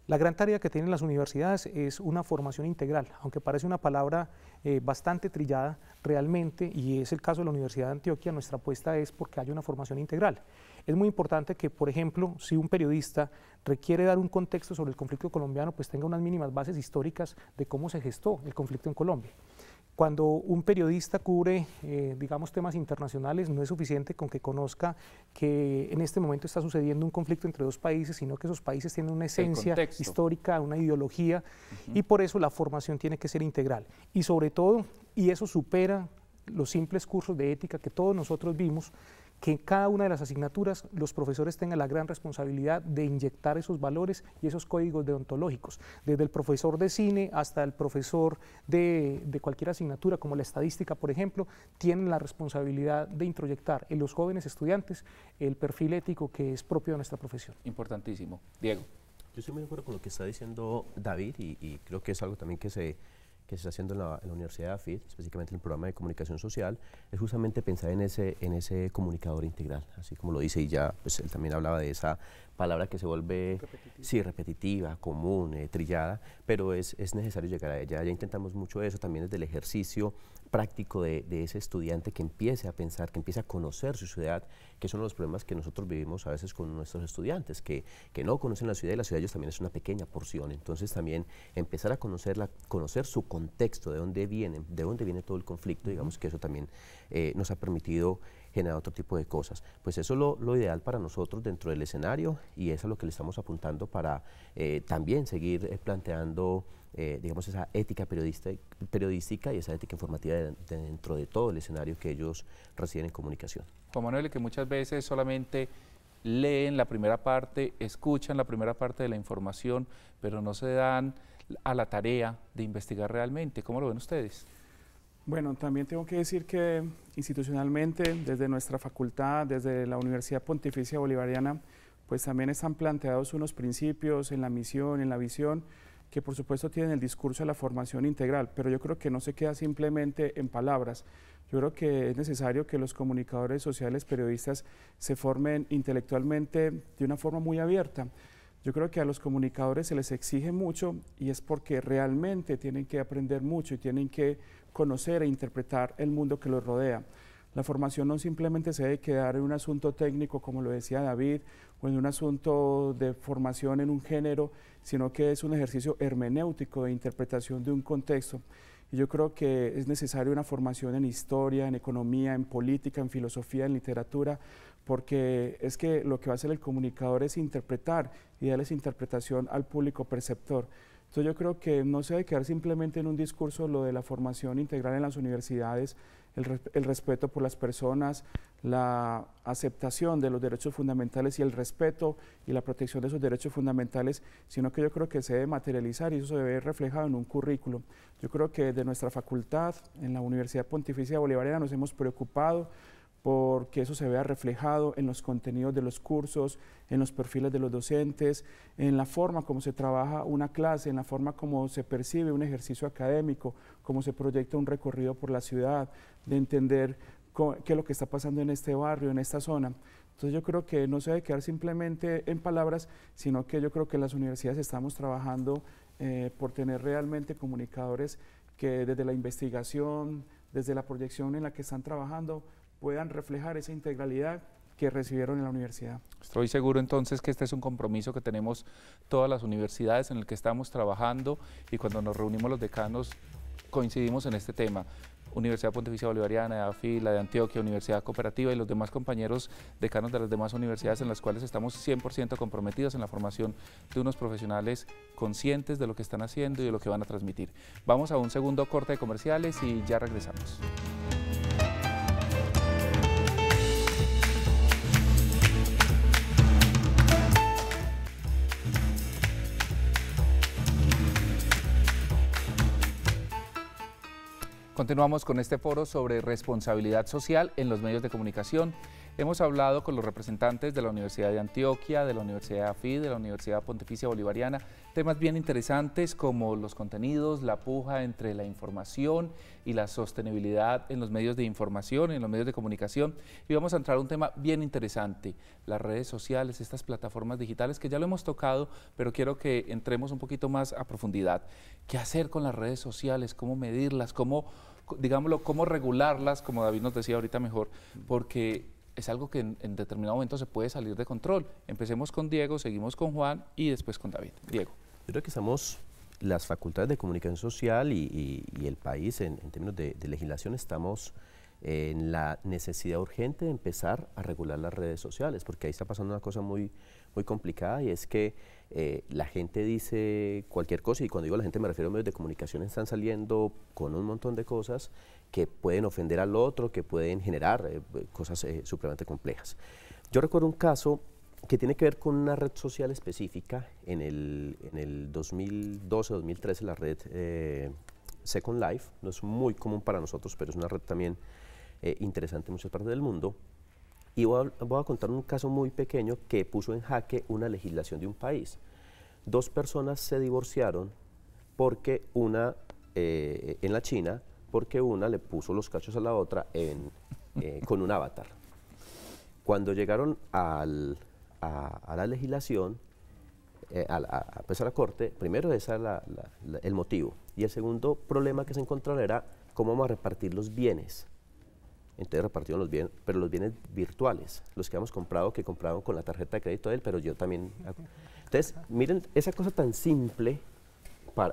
Speaker 3: La gran tarea que tienen las universidades es una formación integral, aunque parece una palabra eh, bastante trillada realmente, y es el caso de la Universidad de Antioquia, nuestra apuesta es porque haya una formación integral es muy importante que, por ejemplo, si un periodista requiere dar un contexto sobre el conflicto colombiano, pues tenga unas mínimas bases históricas de cómo se gestó el conflicto en Colombia. Cuando un periodista cubre, eh, digamos, temas internacionales, no es suficiente con que conozca que en este momento está sucediendo un conflicto entre dos países, sino que esos países tienen una esencia histórica, una ideología, y por eso la formación tiene que ser integral. Y sobre todo, y eso supera los simples cursos de ética que todos nosotros vimos, que en cada una de las asignaturas los profesores tengan la gran responsabilidad de inyectar esos valores y esos códigos deontológicos, desde el profesor de cine hasta el profesor de, cualquier asignatura, como la estadística, por ejemplo, tienen la responsabilidad de introyectar en los jóvenes estudiantes el perfil ético que es propio de nuestra profesión.
Speaker 4: Importantísimo. Diego. Yo estoy muy de acuerdo con lo que está diciendo David y creo que es algo también que se que se está haciendo en la, Universidad de AFID, específicamente en el programa de comunicación social, es justamente pensar en ese, en ese comunicador integral, así como lo dice y ya, pues él también hablaba de esa palabra que se vuelve repetitiva. repetitiva, común, eh, trillada, pero es, es necesario llegar a ella. Ya intentamos mucho eso también desde el ejercicio práctico de, ese estudiante que empiece a pensar, que empiece a conocer su ciudad, que son los problemas que nosotros vivimos a veces con nuestros estudiantes, que, que no conocen la ciudad y la ciudad ellos también es una pequeña porción. Entonces también empezar a conocerla, conocer su contexto, de dónde vienen, de dónde viene todo el conflicto, digamos que eso también eh, nos ha permitido generar otro tipo de cosas. Pues eso es lo, ideal para nosotros dentro del escenario y eso es lo que le estamos apuntando para eh, también seguir eh, planteando eh, digamos, esa ética periodística y esa ética informativa dentro de todo el escenario que ellos reciben en comunicación. Juan
Speaker 2: Manuel, que muchas veces solamente leen la primera parte, escuchan la primera parte de la información, pero no se dan a la tarea de investigar realmente. ¿Cómo lo ven ustedes?
Speaker 1: Bueno, también tengo que decir que institucionalmente, desde nuestra facultad, desde la Universidad Pontificia Bolivariana, pues también están planteados unos principios en la misión, en la visión, que por supuesto tienen el discurso de la formación integral, pero yo creo que no se queda simplemente en palabras. Yo creo que es necesario que los comunicadores sociales, periodistas, se formen intelectualmente de una forma muy abierta. Yo creo que a los comunicadores se les exige mucho y es porque realmente tienen que aprender mucho y tienen que conocer e interpretar el mundo que los rodea. La formación no simplemente se debe quedar en un asunto técnico, como lo decía David, o en un asunto de formación en un género, sino que es un ejercicio hermenéutico de interpretación de un contexto. Y yo creo que es necesaria una formación en historia, en economía, en política, en filosofía, en literatura, porque es que lo que va a hacer el comunicador es interpretar y darles interpretación al público perceptor. Entonces yo creo que no se debe quedar simplemente en un discurso lo de la formación integral en las universidades, el, respeto por las personas, la aceptación de los derechos fundamentales y el respeto y la protección de esos derechos fundamentales, sino que yo creo que se debe materializar y eso se debe reflejado en un currículo Yo creo que de nuestra facultad, en la Universidad Pontificia Bolivariana, nos hemos preocupado porque eso se vea reflejado en los contenidos de los cursos, en los perfiles de los docentes, en la forma como se trabaja una clase, en la forma como se percibe un ejercicio académico, cómo se proyecta un recorrido por la ciudad, de entender qué es lo que está pasando en este barrio, en esta zona. Entonces yo creo que no se debe quedar simplemente en palabras, sino que yo creo que las universidades estamos trabajando eh, por tener realmente comunicadores que desde la investigación, desde la proyección en la que están trabajando, puedan reflejar esa integralidad que recibieron en la universidad.
Speaker 2: Estoy seguro entonces que este es un compromiso que tenemos todas las universidades en el que estamos trabajando y cuando nos reunimos los decanos coincidimos en este tema. Universidad Pontificia Bolivariana, de AFI, la de Antioquia, Universidad Cooperativa y los demás compañeros decanos de las demás universidades en las cuales estamos 100% comprometidos en la formación de unos profesionales conscientes de lo que están haciendo y de lo que van a transmitir. Vamos a un segundo corte de comerciales y ya regresamos. Continuamos con este foro sobre responsabilidad social en los medios de comunicación. Hemos hablado con los representantes de la Universidad de Antioquia, de la Universidad de AFI, de la Universidad Pontificia Bolivariana, temas bien interesantes como los contenidos, la puja entre la información y la sostenibilidad en los medios de información, en los medios de comunicación. Y vamos a entrar a un tema bien interesante, las redes sociales, estas plataformas digitales que ya lo hemos tocado, pero quiero que entremos un poquito más a profundidad. ¿Qué hacer con las redes sociales? ¿Cómo medirlas? ¿Cómo digámoslo, cómo regularlas, como David nos decía ahorita mejor, porque es algo que en, determinado momento se puede salir de control. Empecemos con Diego, seguimos con Juan y después con David.
Speaker 4: Diego. Yo creo que estamos, las facultades de comunicación social y, el país en, términos de, de, legislación estamos en la necesidad urgente de empezar a regular las redes sociales, porque ahí está pasando una cosa muy, muy complicada y es que eh, la gente dice cualquier cosa y cuando digo la gente me refiero a medios de comunicación están saliendo con un montón de cosas que pueden ofender al otro, que pueden generar eh, cosas eh, supremamente complejas. Yo recuerdo un caso que tiene que ver con una red social específica en el, en el 2012-2013, la red Second Life, no es muy común para nosotros, pero es una red también eh, interesante en muchas partes del mundo. Y voy a, contar un caso muy pequeño que puso en jaque una legislación de un país. Dos personas se divorciaron porque una, eh, en la China, porque una le puso los cachos a la otra eh, con un avatar. Cuando llegaron a, la legislación, a, pesar la corte, primero ese era el motivo. Y el segundo problema que se encontraron era cómo vamos a repartir los bienes. Entonces repartieron los bienes, pero los bienes virtuales, los que hemos comprado, que compraron con la tarjeta de crédito de él, pero yo también. Entonces, miren esa cosa tan simple,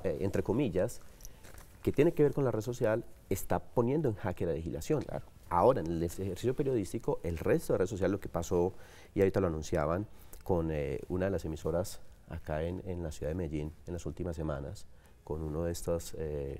Speaker 4: eh, entre comillas, que tiene que ver con la red social, está poniendo en jaque la legislación. Ahora, en el ejercicio periodístico, el resto de red social, lo que pasó, y ahorita lo anunciaban, con eh, una de las emisoras acá en, en, la ciudad de Medellín en las últimas semanas, con uno de estos... Eh,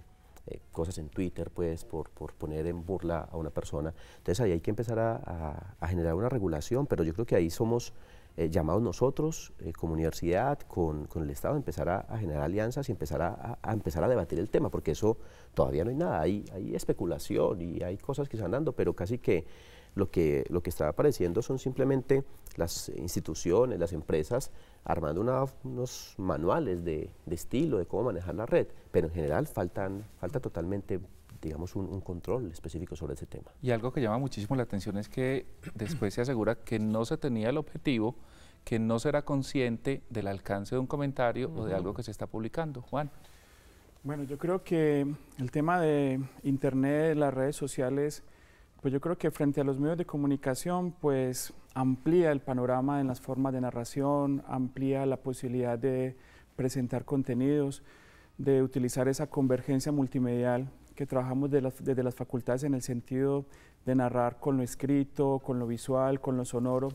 Speaker 4: eh, cosas en Twitter, pues, por, por, poner en burla a una persona. Entonces ahí hay que empezar a, generar una regulación, pero yo creo que ahí somos eh, llamados nosotros, eh, como universidad, con, el Estado, a empezar a, generar alianzas y empezar a, empezar a debatir el tema, porque eso todavía no hay nada, hay, hay especulación y hay cosas que están dando, pero casi que lo que, lo que está apareciendo son simplemente las instituciones, las empresas, armando unos manuales de, estilo de cómo manejar la red, pero en general faltan, falta totalmente digamos, un, control específico sobre ese tema.
Speaker 2: Y algo que llama muchísimo la atención es que *clears throat* después se asegura que no se tenía el objetivo, que no será consciente del alcance de un comentario o de algo que se está publicando. Juan.
Speaker 1: Bueno, yo creo que el tema de Internet, las redes sociales, pues yo creo que frente a los medios de comunicación, pues amplía el panorama en las formas de narración, amplía la posibilidad de presentar contenidos, de utilizar esa convergencia multimedial que trabajamos desde las facultades en el sentido de narrar con lo escrito, con lo visual, con lo sonoro.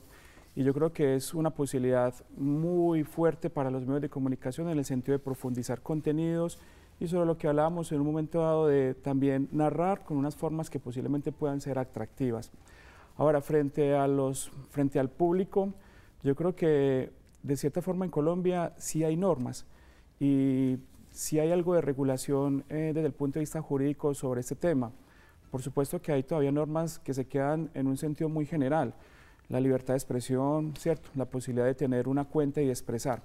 Speaker 1: Y yo creo que es una posibilidad muy fuerte para los medios de comunicación en el sentido de profundizar contenidos y sobre lo que hablábamos en un momento dado de también narrar con unas formas que posiblemente puedan ser atractivas. Ahora, frente, a los, frente al público, yo creo que de cierta forma en Colombia sí hay normas y sí hay algo de regulación eh, desde el punto de vista jurídico sobre este tema. Por supuesto que hay todavía normas que se quedan en un sentido muy general, la libertad de expresión, ¿cierto? la posibilidad de tener una cuenta y expresar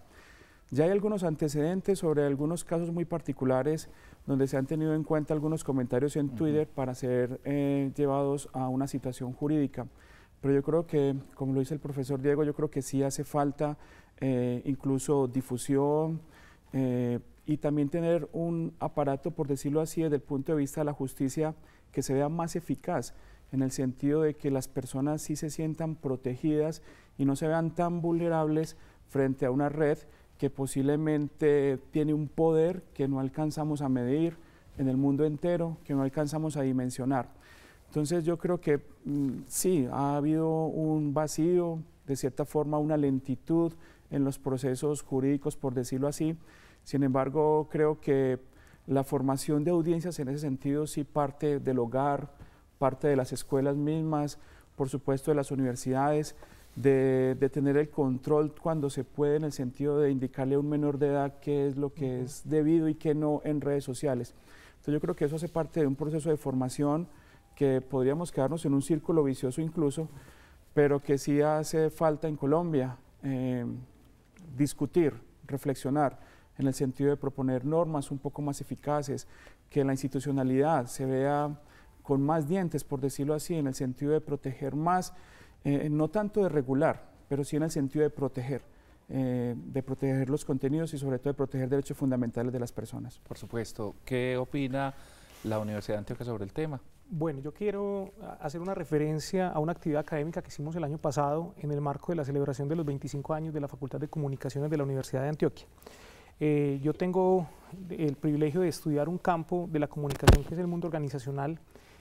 Speaker 1: ya hay algunos antecedentes sobre algunos casos muy particulares donde se han tenido en cuenta algunos comentarios en Twitter para ser eh, llevados a una situación jurídica. Pero yo creo que, como lo dice el profesor Diego, yo creo que sí hace falta eh, incluso difusión eh, y también tener un aparato, por decirlo así, desde el punto de vista de la justicia, que se vea más eficaz en el sentido de que las personas sí se sientan protegidas y no se vean tan vulnerables frente a una red que posiblemente tiene un poder que no alcanzamos a medir en el mundo entero, que no alcanzamos a dimensionar. Entonces yo creo que mm, sí, ha habido un vacío, de cierta forma una lentitud en los procesos jurídicos, por decirlo así. Sin embargo, creo que la formación de audiencias en ese sentido sí parte del hogar, parte de las escuelas mismas, por supuesto de las universidades de, tener el control cuando se puede en el sentido de indicarle a un menor de edad qué es lo que es debido y qué no en redes sociales. Entonces yo creo que eso hace parte de un proceso de formación que podríamos quedarnos en un círculo vicioso incluso, pero que sí hace falta en Colombia em, discutir, reflexionar en el sentido de proponer normas un poco más eficaces, que la institucionalidad se vea con más dientes, por decirlo así, en el sentido de proteger más eh, no tanto de regular, pero sí en el sentido de proteger. Eh, de proteger los contenidos y sobre todo de proteger derechos fundamentales de las personas.
Speaker 2: Por supuesto. ¿Qué opina la Universidad de Antioquia sobre el tema?
Speaker 3: Bueno, yo quiero ah, hacer una referencia a una actividad académica que hicimos el año pasado en el marco de la celebración de los 25 años de la Facultad de Comunicaciones de la Universidad de Antioquia. Eh, yo tengo el privilegio de estudiar un campo de la comunicación que es el mundo organizacional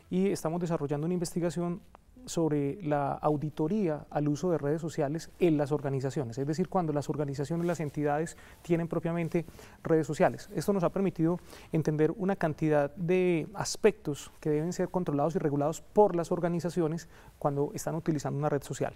Speaker 3: y estamos desarrollando una investigación sobre la auditoría al uso de redes sociales en las organizaciones, es decir, cuando las organizaciones, y las entidades tienen propiamente redes sociales. Esto nos ha permitido entender una cantidad de aspectos que deben ser controlados y regulados por las organizaciones cuando están utilizando una red social.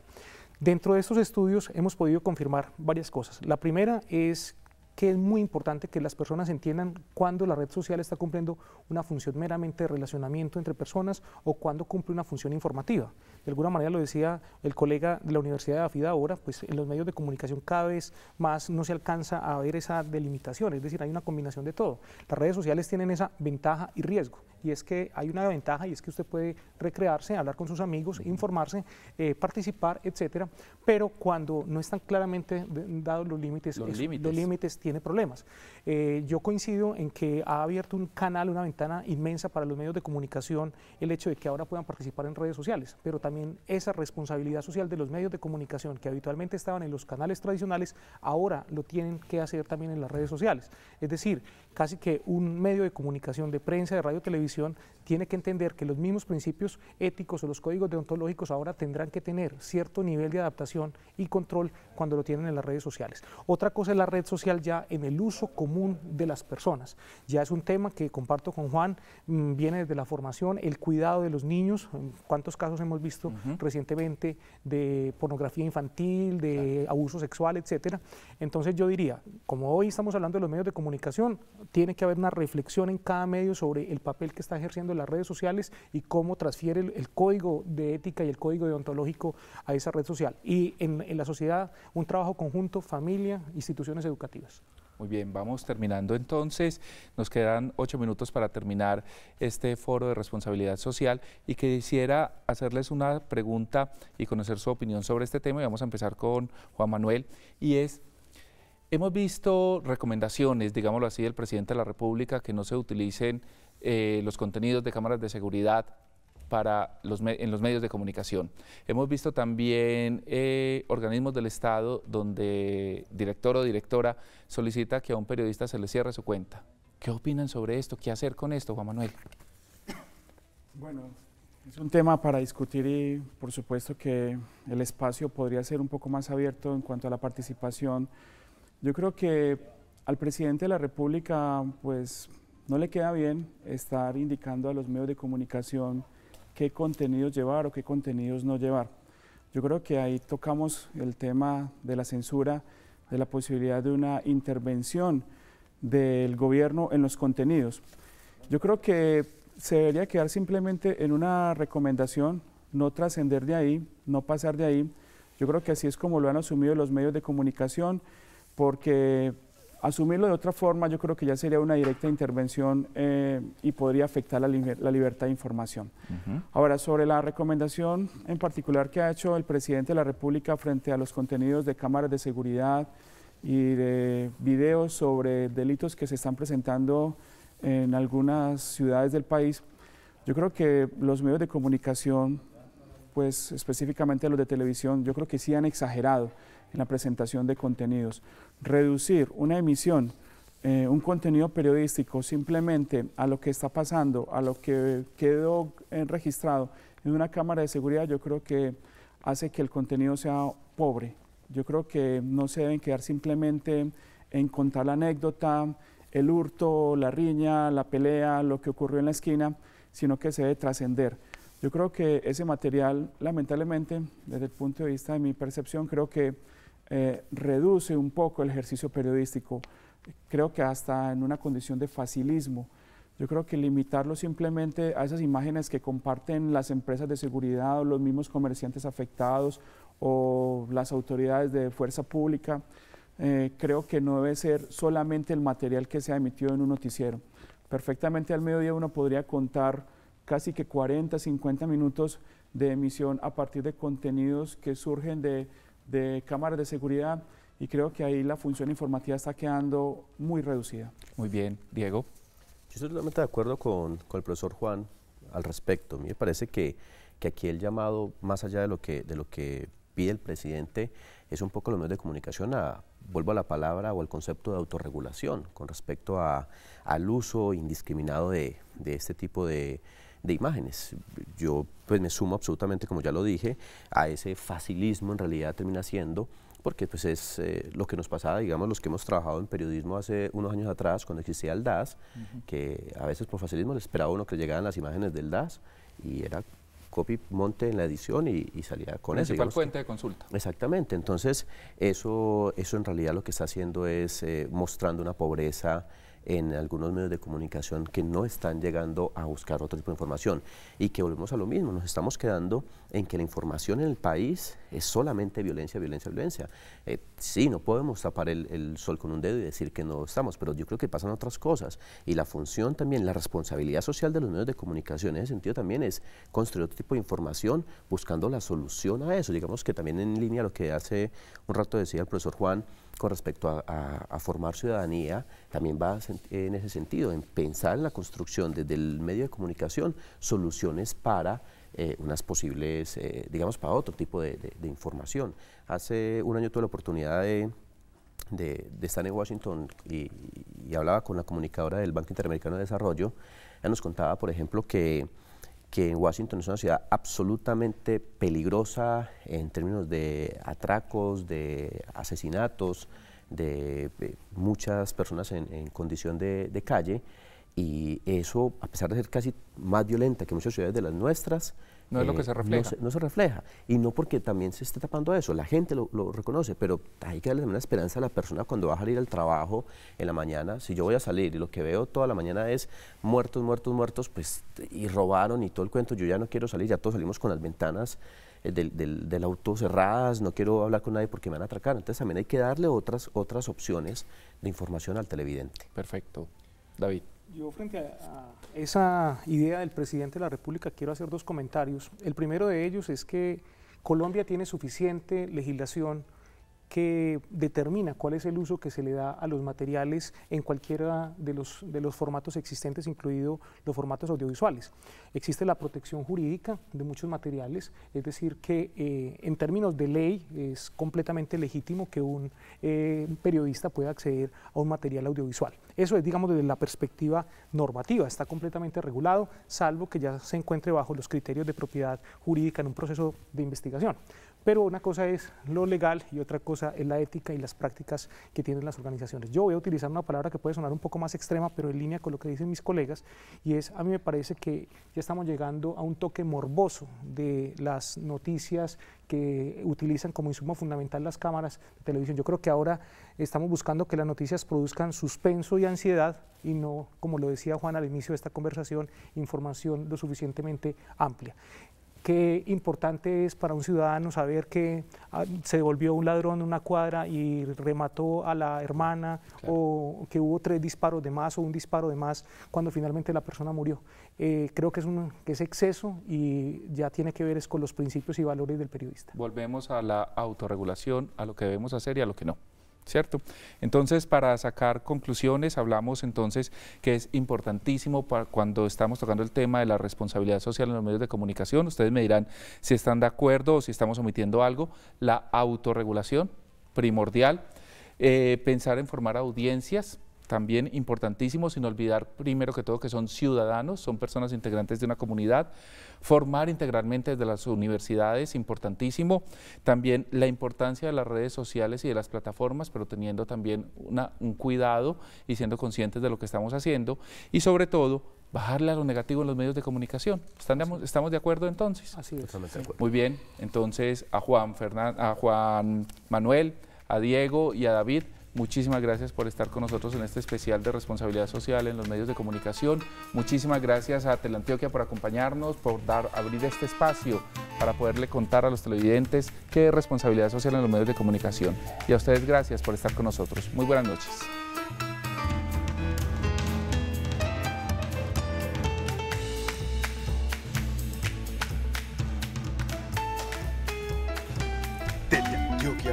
Speaker 3: Dentro de estos estudios hemos podido confirmar varias cosas. La primera es que es muy importante que las personas entiendan cuándo la red social está cumpliendo una función meramente de relacionamiento entre personas o cuándo cumple una función informativa. De alguna manera lo decía el colega de la Universidad de Afida ahora, pues en los medios de comunicación cada vez más no se alcanza a ver esa delimitación, es decir, hay una combinación de todo. Las redes sociales tienen esa ventaja y riesgo, y es que hay una ventaja y es que usted puede recrearse, hablar con sus amigos, informarse, eh, participar, etcétera, pero cuando no están claramente dados los límites, los límites tienen tiene problemas. Eh, yo coincido en que ha abierto un canal, una ventana inmensa para los medios de comunicación el hecho de que ahora puedan participar en redes sociales, pero también esa responsabilidad social de los medios de comunicación que habitualmente estaban en los canales tradicionales, ahora lo tienen que hacer también en las redes sociales. Es decir, casi que un medio de comunicación, de prensa, de radio, televisión, tiene que entender que los mismos principios éticos o los códigos deontológicos ahora tendrán que tener cierto nivel de adaptación y control cuando lo tienen en las redes sociales. Otra cosa es la red social ya en el uso común de las personas. Ya es un tema que comparto con Juan, mm, viene desde la formación, el cuidado de los niños, cuántos casos hemos visto recientemente de pornografía infantil, de abuso sexual, etcétera. Entonces yo diría, como hoy estamos hablando de los medios de comunicación, tiene que haber una reflexión en cada medio sobre el papel que está ejerciendo las redes sociales y cómo transfiere el, código de ética y el código deontológico a esa red social. Y en, la sociedad, un trabajo conjunto, familia, instituciones educativas.
Speaker 2: Muy bien, vamos terminando entonces. Nos quedan ocho minutos para terminar este foro de responsabilidad social y quisiera hacerles una pregunta y conocer su opinión sobre este tema. Y vamos a empezar con Juan Manuel. Y es, Hemos visto recomendaciones, digámoslo así, del presidente de la República que no se utilicen eh, los contenidos de cámaras de seguridad para los en los medios de comunicación. Hemos visto también eh, organismos del Estado donde director o directora solicita que a un periodista se le cierre su cuenta. ¿Qué opinan sobre esto? ¿Qué hacer con esto, Juan Manuel?
Speaker 1: Bueno, es un tema para discutir y por supuesto que el espacio podría ser un poco más abierto en cuanto a la participación yo creo que al presidente de la República, pues no le queda bien estar indicando a los medios de comunicación qué contenidos llevar o qué contenidos no llevar. Yo creo que ahí tocamos el tema de la censura, de la posibilidad de una intervención del gobierno en los contenidos. Yo creo que se debería quedar simplemente en una recomendación, no trascender de ahí, no pasar de ahí. Yo creo que así es como lo han asumido los medios de comunicación porque asumirlo de otra forma yo creo que ya sería una directa intervención eh, y podría afectar la, libertad de información. Ahora, sobre la recomendación en particular que ha hecho el presidente de la República frente a los contenidos de cámaras de seguridad y de videos sobre delitos que se están presentando en algunas ciudades del país, yo creo que los medios de comunicación, pues específicamente los de televisión, yo creo que sí han exagerado en la presentación de contenidos. Reducir una emisión, eh, un contenido periodístico simplemente a lo que está pasando, a lo que quedó eh, registrado en una cámara de seguridad, yo creo que hace que el contenido sea pobre. Yo creo que no se deben quedar simplemente en contar la anécdota, el hurto, la riña, la pelea, lo que ocurrió en la esquina, sino que se debe trascender. Yo creo que ese material, lamentablemente, desde el punto de vista de mi percepción, creo que eh, reduce un poco el ejercicio periodístico, creo que hasta en una condición de facilismo. Yo creo que limitarlo simplemente a esas imágenes que comparten las empresas de seguridad o los mismos comerciantes afectados o las autoridades de fuerza pública, eh, creo que no debe ser solamente el material que se ha emitido en un noticiero. Perfectamente al mediodía uno podría contar casi que 40, 50 minutos de emisión a partir de contenidos que surgen de de cámaras de seguridad y creo que ahí la función informativa está quedando muy reducida.
Speaker 4: Muy bien, Diego. Yo estoy totalmente de acuerdo con, con el profesor Juan al respecto. A mí me parece que, que, aquí el llamado, más allá de lo, que, de lo que pide el presidente, es un poco lo medios de comunicación vuelvo a la palabra o al concepto de autorregulación con respecto a, al uso indiscriminado de, de este tipo de, de imágenes. Yo pues me sumo absolutamente, como ya lo dije, a ese facilismo en realidad termina siendo porque pues es eh, lo que nos pasaba, digamos, los que hemos trabajado en periodismo hace unos años atrás, cuando existía el DAS, que a veces por facilismo le esperaba uno que llegaran las imágenes del DAS y era copy monte en la edición y, salía con eso. Principal fuente de consulta. Exactamente, entonces eso, eso en realidad lo que está haciendo es eh, mostrando una pobreza en algunos medios de comunicación que no están llegando a buscar otro tipo de información y que volvemos a lo mismo, nos estamos quedando en que la información en el país es solamente violencia, violencia, violencia. Eh, sí, no podemos tapar el, el, sol con un dedo y decir que no estamos, pero yo creo que pasan otras cosas y la función también, la responsabilidad social de los medios de comunicación en ese sentido también es construir otro tipo de información buscando la solución a eso. Digamos que también en línea lo que hace un rato decía el profesor Juan, con respecto a, formar ciudadanía también va en ese sentido, en pensar en la construcción desde el medio de comunicación soluciones para eh, unas posibles, eh, digamos, para otro tipo de, información. Hace un año tuve la oportunidad de, estar en Washington y, y, hablaba con la comunicadora del Banco Interamericano de Desarrollo. Ella nos contaba, por ejemplo, que que Washington es una ciudad absolutamente peligrosa en términos de atracos, de asesinatos, de, eh, muchas personas en, condición de calle y eso, a pesar de ser casi más violenta que muchas ciudades de las nuestras, no es lo que eh, se refleja. No se, refleja. Y no porque también se esté tapando eso, la gente lo, reconoce, pero hay que darle una esperanza a la persona cuando va a salir al trabajo en la mañana. Si yo voy a salir y lo que veo toda la mañana es muertos, muertos, muertos, pues y robaron y todo el cuento, yo ya no quiero salir, ya todos salimos con las ventanas eh, del, auto cerradas, no quiero hablar con nadie porque me van a atracar. Entonces también hay que darle otras, otras opciones de información al televidente. Perfecto. David. Yo frente a, esa idea del presidente
Speaker 3: de la República quiero hacer dos comentarios. El primero de ellos es que Colombia tiene suficiente legislación que determina cuál es el uso que se le da a los materiales en cualquiera de los, de los formatos existentes, incluido los formatos audiovisuales. Existe la protección jurídica de muchos materiales, es decir, que eh, en términos de ley es completamente legítimo que un eh, periodista pueda acceder a un material audiovisual. Eso es, digamos, desde la perspectiva normativa, está completamente regulado, salvo que ya se encuentre bajo los criterios de propiedad jurídica en un proceso de investigación. Pero una cosa es lo legal y otra cosa es la ética y las prácticas que tienen las organizaciones. Yo voy a utilizar una palabra que puede sonar un poco más extrema, pero en línea con lo que dicen mis colegas, y es, a mí me parece que ya estamos llegando a un toque morboso de las noticias que utilizan como insumo fundamental las cámaras de televisión. Yo creo que ahora estamos buscando que las noticias produzcan suspenso y ansiedad y no, como lo decía Juan al inicio de esta conversación, información lo suficientemente amplia qué importante es para un ciudadano saber que ah, se volvió un ladrón en una cuadra y remató a la hermana o que hubo tres disparos de más o un disparo de más cuando finalmente la persona murió. Eh, creo que es, un, que es exceso y ya tiene que ver es con los principios y valores del periodista.
Speaker 2: Volvemos a la autorregulación, a lo que debemos hacer y a lo que no. ¿cierto? Entonces, para sacar conclusiones, hablamos entonces que es importantísimo para cuando estamos tocando el tema de la responsabilidad social en los medios de comunicación, ustedes me dirán si están de acuerdo o si estamos omitiendo algo, la autorregulación primordial, eh, pensar en formar audiencias, también importantísimo, sin olvidar primero que todo que son ciudadanos, son personas integrantes de una comunidad, formar integralmente desde las universidades, importantísimo, también la importancia de las redes sociales y de las plataformas, pero teniendo también una, un cuidado y siendo conscientes de lo que estamos haciendo y sobre todo bajarle a lo negativo en los medios de comunicación. ¿Están ¿Estamos de acuerdo entonces? Así es. Muy bien, entonces a Juan, a Juan Manuel, a Diego y a David Muchísimas gracias por estar con nosotros en este especial de responsabilidad social en los medios de comunicación. Muchísimas gracias a Teleantioquia por acompañarnos, por dar, abrir este espacio para poderle contar a los televidentes qué es responsabilidad social en los medios de comunicación. Y a ustedes gracias por estar con nosotros. Muy buenas noches.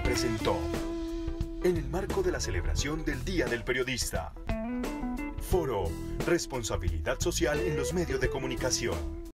Speaker 1: presentó en el marco de la celebración del Día del Periodista. Foro, responsabilidad social en los medios de comunicación.